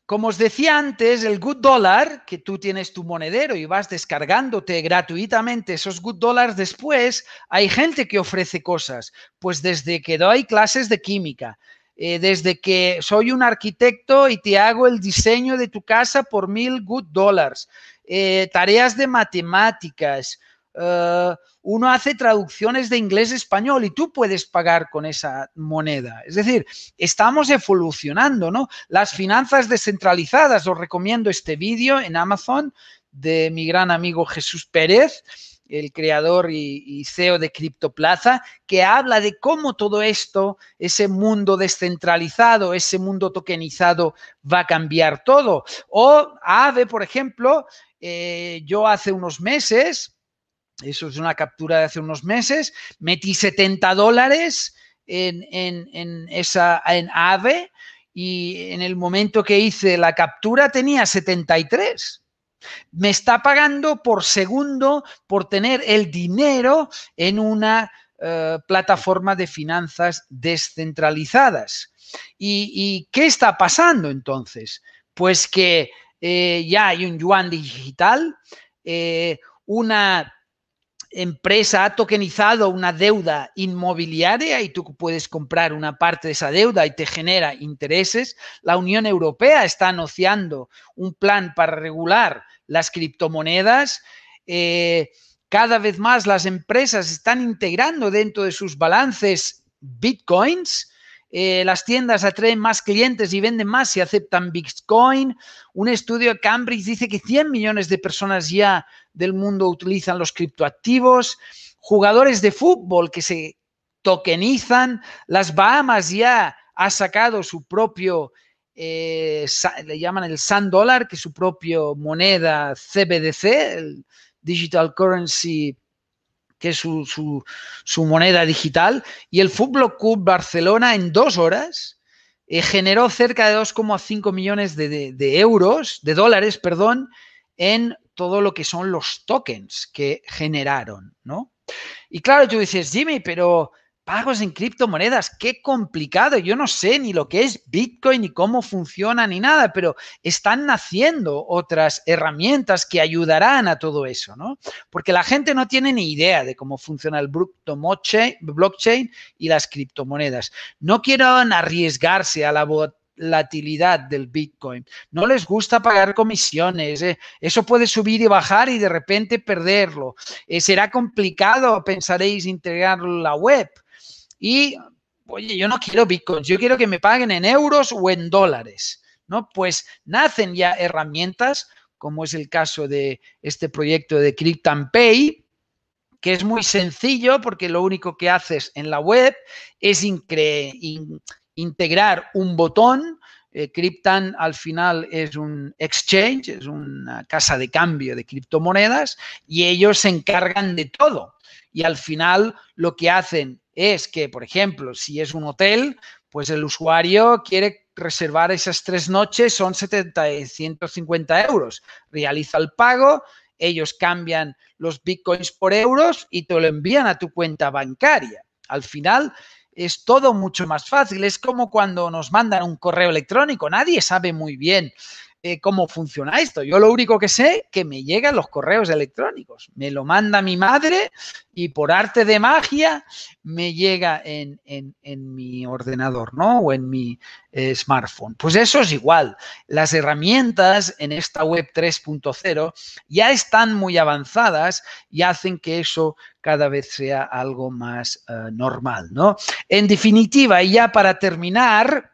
B: como os decía antes, el Good Dollar, que tú tienes tu monedero y vas descargándote gratuitamente esos Good Dollars, después hay gente que ofrece cosas. Pues desde que doy clases de química, eh, desde que soy un arquitecto y te hago el diseño de tu casa por mil Good Dollars, eh, tareas de matemáticas, eh, uno hace traducciones de inglés a español y tú puedes pagar con esa moneda. Es decir, estamos evolucionando, ¿no? Las finanzas descentralizadas, os recomiendo este vídeo en Amazon de mi gran amigo Jesús Pérez, el creador y, CEO de CryptoPlaza, que habla de cómo todo esto, ese mundo descentralizado, ese mundo tokenizado, va a cambiar todo. O AVE, por ejemplo, eh, yo hace unos meses, eso es una captura de hace unos meses, metí 70 dólares en, esa, en AVE y en el momento que hice la captura tenía 73. Me está pagando por segundo por tener el dinero en una eh, plataforma de finanzas descentralizadas. ¿Y, qué está pasando entonces? Pues que eh, ya hay un yuan digital, eh, una empresa ha tokenizado una deuda inmobiliaria y tú puedes comprar una parte de esa deuda y te genera intereses. La Unión Europea está anunciando un plan para regular las criptomonedas. Eh, cada vez más las empresas están integrando dentro de sus balances bitcoins eh, las tiendas atraen más clientes y venden más si aceptan Bitcoin. Un estudio de Cambridge dice que 100 millones de personas ya del mundo utilizan los criptoactivos. Jugadores de fútbol que se tokenizan. Las Bahamas ya ha sacado su propio, eh, le llaman el Sand Dollar, que es su propia moneda CBDC, el Digital Currency que es su, moneda digital, y el Fútbol Club Barcelona en dos horas eh, generó cerca de 2,5 millones de, de, euros, de dólares, perdón, en todo lo que son los tokens que generaron, ¿no? Y claro, tú dices, Jimmy, pero pagos en criptomonedas, qué complicado. Yo no sé ni lo que es Bitcoin ni cómo funciona ni nada, pero están naciendo otras herramientas que ayudarán a todo eso, ¿no? Porque la gente no tiene ni idea de cómo funciona el blockchain y las criptomonedas. No quieren arriesgarse a la volatilidad del Bitcoin. No les gusta pagar comisiones. Eh. Eso puede subir y bajar y de repente perderlo. Eh, será complicado, pensaréis, integrar la web. Y, oye, yo no quiero bitcoins, yo quiero que me paguen en euros o en dólares, ¿no? Pues nacen ya herramientas, como es el caso de este proyecto de CryptanPay, Pay, que es muy sencillo porque lo único que haces en la web es integrar un botón. Eh, Cryptan al final es un exchange, es una casa de cambio de criptomonedas y ellos se encargan de todo. Y al final lo que hacen es que, por ejemplo, si es un hotel, pues el usuario quiere reservar esas tres noches, son 70 y 150 euros. Realiza el pago, ellos cambian los bitcoins por euros y te lo envían a tu cuenta bancaria. Al final es todo mucho más fácil. Es como cuando nos mandan un correo electrónico. Nadie sabe muy bien eh, cómo funciona esto. Yo lo único que sé que me llegan los correos electrónicos. Me lo manda mi madre y por arte de magia me llega en, mi ordenador, ¿no? O en mi eh, smartphone. Pues eso es igual. Las herramientas en esta web 3.0 ya están muy avanzadas y hacen que eso cada vez sea algo más eh, normal, ¿no? En definitiva, y ya para terminar,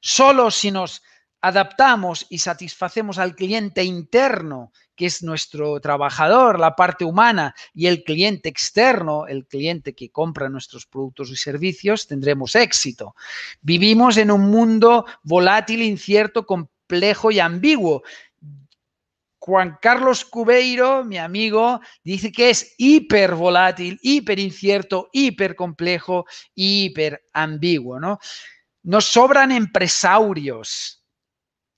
B: solo si nos adaptamos y satisfacemos al cliente interno, que es nuestro trabajador, la parte humana, y el cliente externo, el cliente que compra nuestros productos y servicios, tendremos éxito. Vivimos en un mundo volátil, incierto, complejo y ambiguo. Juan Carlos Cubeiro, mi amigo, dice que es hiper hiper volátil, hipervolátil, hiperincierto, hipercomplejo, hiperambiguo, ¿no? Nos sobran empresarios,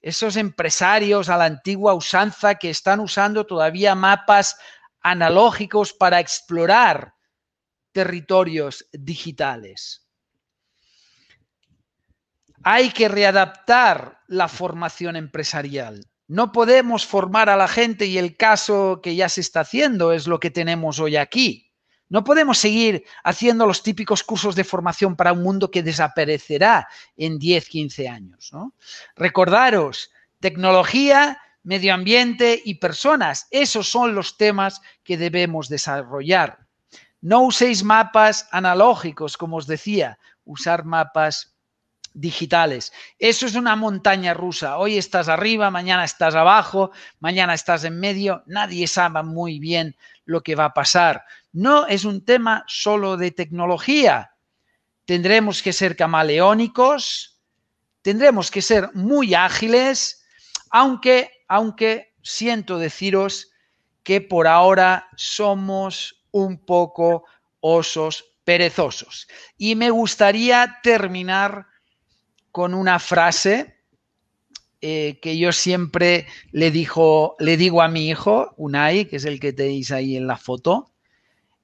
B: esos empresarios a la antigua usanza que están usando todavía mapas analógicos para explorar territorios digitales. Hay que readaptar la formación empresarial. No podemos formar a la gente y el caso que ya se está haciendo es lo que tenemos hoy aquí. No podemos seguir haciendo los típicos cursos de formación para un mundo que desaparecerá en 10, 15 años. ¿no? Recordaros, tecnología, medio ambiente y personas. Esos son los temas que debemos desarrollar. No uséis mapas analógicos, como os decía, usar mapas digitales. Eso es una montaña rusa. Hoy estás arriba, mañana estás abajo, mañana estás en medio. Nadie sabe muy bien lo que va a pasar no es un tema solo de tecnología. Tendremos que ser camaleónicos, tendremos que ser muy ágiles, aunque, aunque siento deciros que por ahora somos un poco osos perezosos. Y me gustaría terminar con una frase eh, que yo siempre le, le digo a mi hijo, Unai, que es el que tenéis ahí en la foto,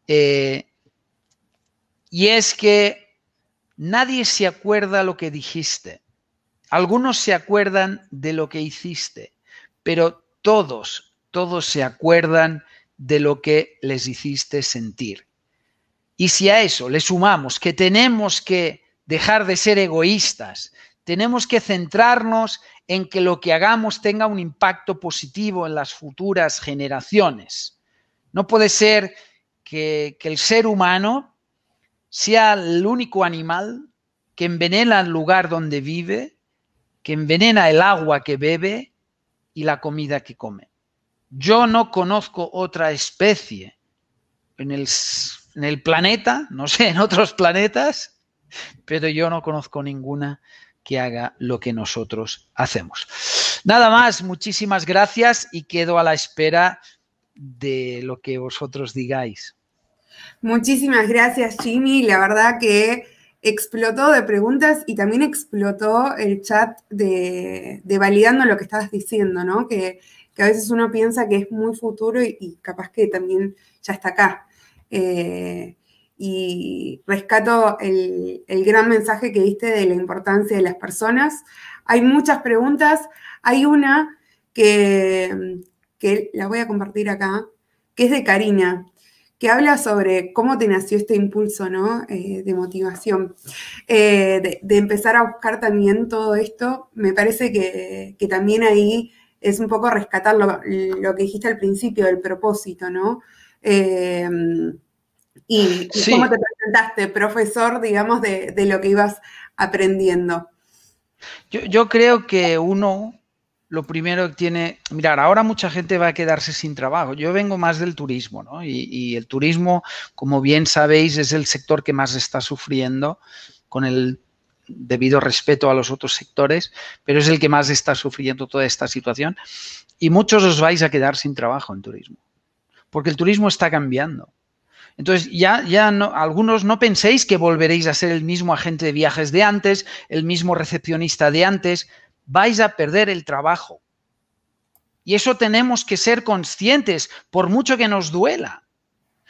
B: eh, y es que nadie se acuerda lo que dijiste. Algunos se acuerdan de lo que hiciste, pero todos, todos se acuerdan de lo que les hiciste sentir. Y si a eso le sumamos que tenemos que dejar de ser egoístas, tenemos que centrarnos en que lo que hagamos tenga un impacto positivo en las futuras generaciones. No puede ser que, el ser humano sea el único animal que envenena el lugar donde vive, que envenena el agua que bebe y la comida que come. Yo no conozco otra especie en el, en el, planeta, no sé, en otros planetas, pero yo no conozco ninguna que haga lo que nosotros hacemos. Nada más, muchísimas gracias y quedo a la espera de lo que vosotros digáis.
A: Muchísimas gracias, Jimmy. La verdad que explotó de preguntas y también explotó el chat de, validando lo que estabas diciendo, ¿no? Que, a veces uno piensa que es muy futuro y, capaz que también ya está acá. Eh, y rescato el, el, gran mensaje que diste de la importancia de las personas. Hay muchas preguntas. Hay una que, que la voy a compartir acá, que es de Karina, que habla sobre cómo te nació este impulso ¿no? Eh, de motivación, eh, de, empezar a buscar también todo esto. Me parece que, también ahí es un poco rescatar lo, que dijiste al principio, el propósito, ¿no? Eh, y, cómo te presentaste, profesor, digamos, de, lo que ibas aprendiendo.
B: Yo, yo creo que uno lo primero que tiene, mirar, ahora mucha gente va a quedarse sin trabajo. Yo vengo más del turismo, ¿no? Y, el turismo, como bien sabéis, es el sector que más está sufriendo con el debido respeto a los otros sectores, pero es el que más está sufriendo toda esta situación. Y muchos os vais a quedar sin trabajo en turismo, porque el turismo está cambiando. Entonces, ya, ya no, algunos no penséis que volveréis a ser el mismo agente de viajes de antes, el mismo recepcionista de antes vais a perder el trabajo. Y eso tenemos que ser conscientes, por mucho que nos duela.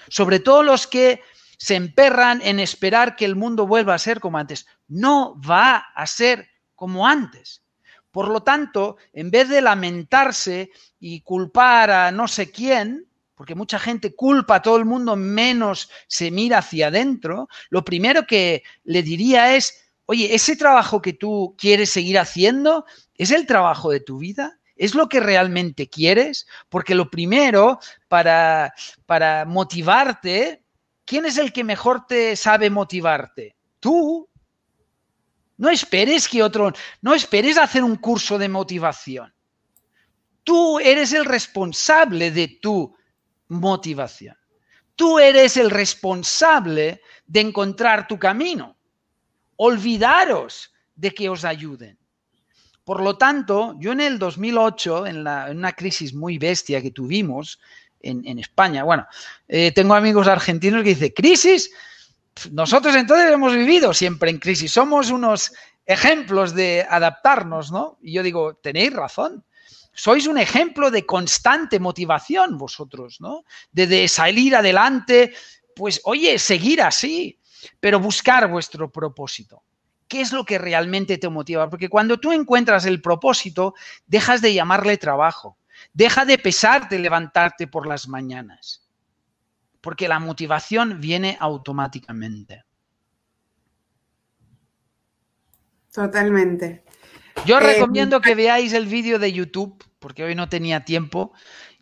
B: Sobre todo los que se emperran en esperar que el mundo vuelva a ser como antes. No va a ser como antes. Por lo tanto, en vez de lamentarse y culpar a no sé quién, porque mucha gente culpa a todo el mundo menos se mira hacia adentro, lo primero que le diría es, oye, ese trabajo que tú quieres seguir haciendo es el trabajo de tu vida. ¿Es lo que realmente quieres? Porque lo primero, para, para motivarte, ¿quién es el que mejor te sabe motivarte? Tú. No esperes que otro, no esperes hacer un curso de motivación. Tú eres el responsable de tu motivación. Tú eres el responsable de encontrar tu camino olvidaros de que os ayuden. Por lo tanto, yo en el 2008, en, una crisis muy bestia que tuvimos en, España, bueno, eh, tengo amigos argentinos que dicen, crisis, nosotros entonces hemos vivido siempre en crisis, somos unos ejemplos de adaptarnos, ¿no? Y yo digo, tenéis razón, sois un ejemplo de constante motivación vosotros, ¿no? de salir adelante, pues oye, seguir así pero buscar vuestro propósito. ¿Qué es lo que realmente te motiva? Porque cuando tú encuentras el propósito, dejas de llamarle trabajo, deja de pesarte levantarte por las mañanas, porque la motivación viene automáticamente. Totalmente. Yo eh, recomiendo que veáis el vídeo de YouTube, porque hoy no tenía tiempo,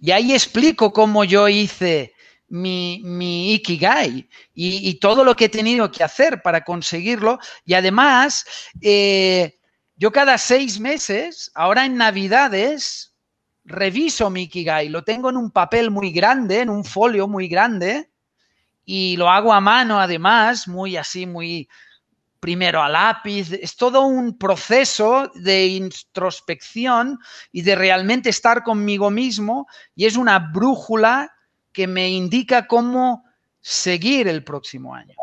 B: y ahí explico cómo yo hice mi, ikigai y, todo lo que he tenido que hacer para conseguirlo. Y además, eh, yo cada seis meses, ahora en Navidades, reviso mi Ikigai, lo tengo en un papel muy grande, en un folio muy grande, y lo hago a mano además, muy así, muy primero a lápiz. Es todo un proceso de introspección y de realmente estar conmigo mismo, y es una brújula que me indica cómo seguir el próximo año.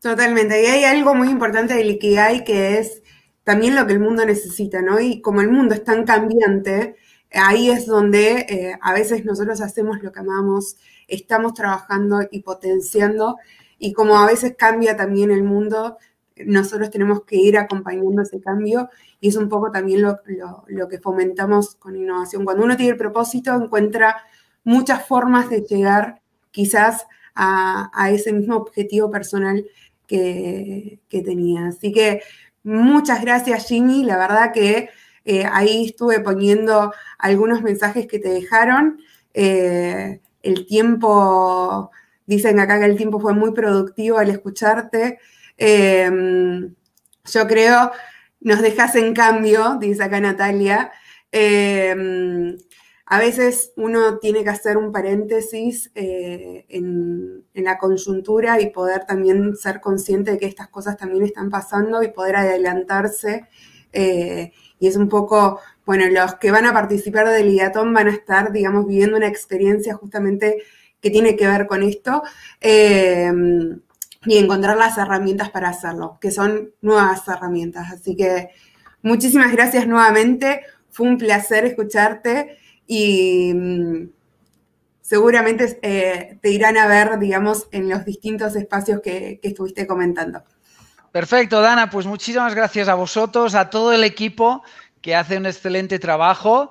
A: Totalmente. Y hay algo muy importante de Ikigai que es también lo que el mundo necesita, ¿no? Y como el mundo es tan cambiante, ahí es donde eh, a veces nosotros hacemos lo que amamos, estamos trabajando y potenciando, y como a veces cambia también el mundo, nosotros tenemos que ir acompañando ese cambio y es un poco también lo, lo que fomentamos con innovación. Cuando uno tiene el propósito, encuentra muchas formas de llegar quizás a, ese mismo objetivo personal que, tenía. Así que muchas gracias Jimmy, la verdad que eh, ahí estuve poniendo algunos mensajes que te dejaron. Eh, el tiempo, dicen acá que el tiempo fue muy productivo al escucharte. Em, yo creo, nos dejas en cambio, dice acá Natalia. Em, a veces uno tiene que hacer un paréntesis eh, en, la conjuntura y poder también ser consciente de que estas cosas también están pasando y poder adelantarse. Eh, y es un poco, bueno, los que van a participar del IATON van a estar, digamos, viviendo una experiencia justamente que tiene que ver con esto eh, y encontrar las herramientas para hacerlo, que son nuevas herramientas. Así que muchísimas gracias nuevamente. Fue un placer escucharte y mm, seguramente eh, te irán a ver, digamos, en los distintos espacios
B: que, que estuviste comentando. Perfecto, Dana, pues muchísimas gracias a vosotros, a todo el equipo que hace un excelente trabajo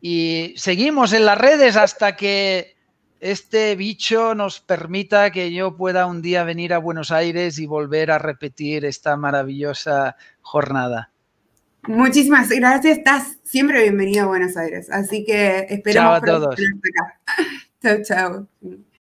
B: y seguimos en las redes hasta que este bicho nos permita que yo pueda un día venir a Buenos Aires y volver a repetir esta maravillosa jornada.
A: Muchísimas gracias. Estás siempre bienvenido a Buenos Aires. Así que esperamos. Chao a todos. [LAUGHS] Chao, chao.